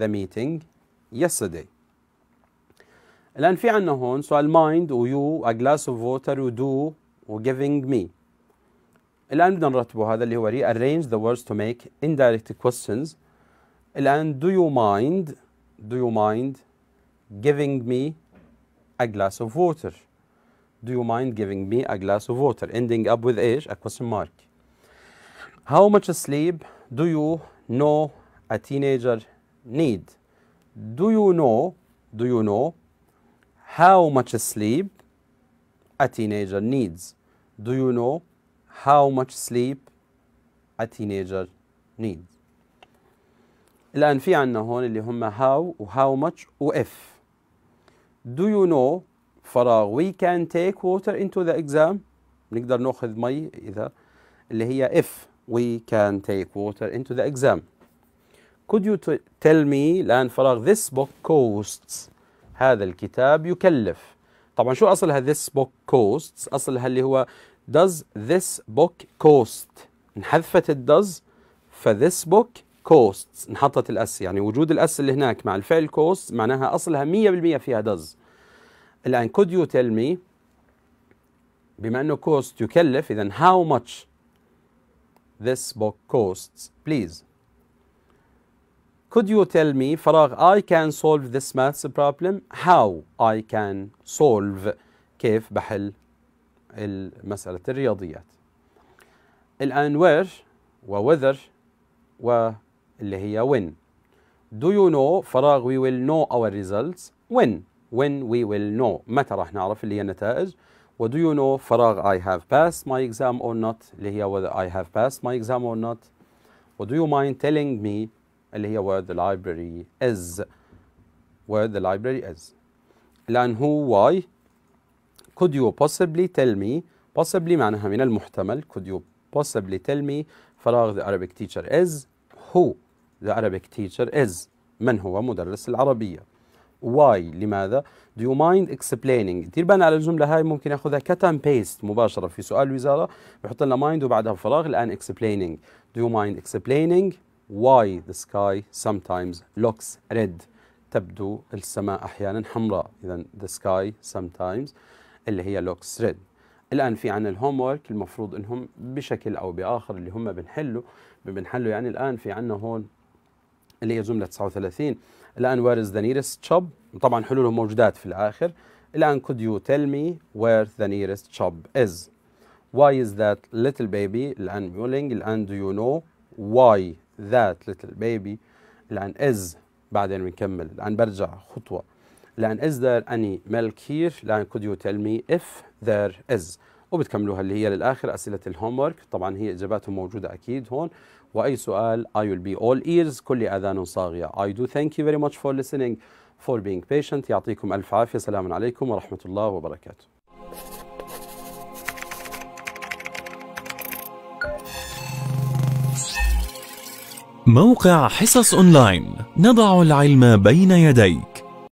the meeting yesterday الآن في عندنا هون سؤال mind you a glass of water ودو giving me الآن بدنا نرتبه هذا اللي هو rearrange the words to make indirect questions الآن do you mind do you mind giving me a glass of water do you mind giving me a glass of water ending up with ايش a question mark how much sleep do you know a teenager need do you know do you know how much sleep a teenager needs. Do you know how much sleep a teenager needs? الآن في عندنا هون اللي هم how و how much و if. Do you know فراغ we can take water into the exam نقدر ناخذ مي إذا اللي هي if we can take water into the exam. Could you tell me الآن فراغ this book costs هذا الكتاب يكلف طبعا شو اصلها this book costs اصلها اللي هو does this book cost انحذفت الدز ف this book costs انحطت الاس يعني وجود الاس اللي هناك مع الفعل cost معناها اصلها 100% فيها does الان could you tell me بما انه cost يكلف اذا how much this book costs please could you tell me فراغ I can solve this maths problem how I can solve كيف بحل المسألة الرياضيات الآن where whether و اللي هي when do you know فراغ we will know our results when when we will know متى راح نعرف اللي هي النتائج و do you know فراغ I have passed my exam or not اللي هي whether I have passed my exam or not و do you mind telling me اللي هي where the library is where the library is الآن هو why could you possibly tell me possibly معناها من المحتمل could you possibly tell me فراغ the Arabic teacher is who the Arabic teacher is من هو مدرس العربية why لماذا do you mind explaining دير بالنا على الجملة هاي ممكن ياخذها كتم بيست مباشرة في سؤال وزارة بحط لنا mind وبعدها فراغ الآن explaining do you mind explaining why the sky sometimes looks red تبدو السماء أحيانا حمراء إذا the sky sometimes اللي هي looks red الآن في عنا الهوم المفروض إنهم بشكل أو بآخر اللي هم بنحله بنحله يعني الآن في عنا هون اللي هي جملة 39 الآن where is the nearest shop طبعا حلولهم موجودات في الآخر الآن could you tell me where the nearest shop is why is that little baby الآن mewling الآن do you know why ذات ليتل بيبي لأن إز بعدين بنكمل لأن برجع خطوة لأن is there any milk here لأن could you tell me if there is وبتكملوها اللي هي للآخر أسئلة الهوم ورك طبعا هي إجاباتهم موجودة أكيد هون وأي سؤال I will be all ears كل آذان صاغية I do thank you very much for listening for being patient يعطيكم ألف عافية سلام عليكم ورحمة الله وبركاته موقع حصص اونلاين نضع العلم بين يديك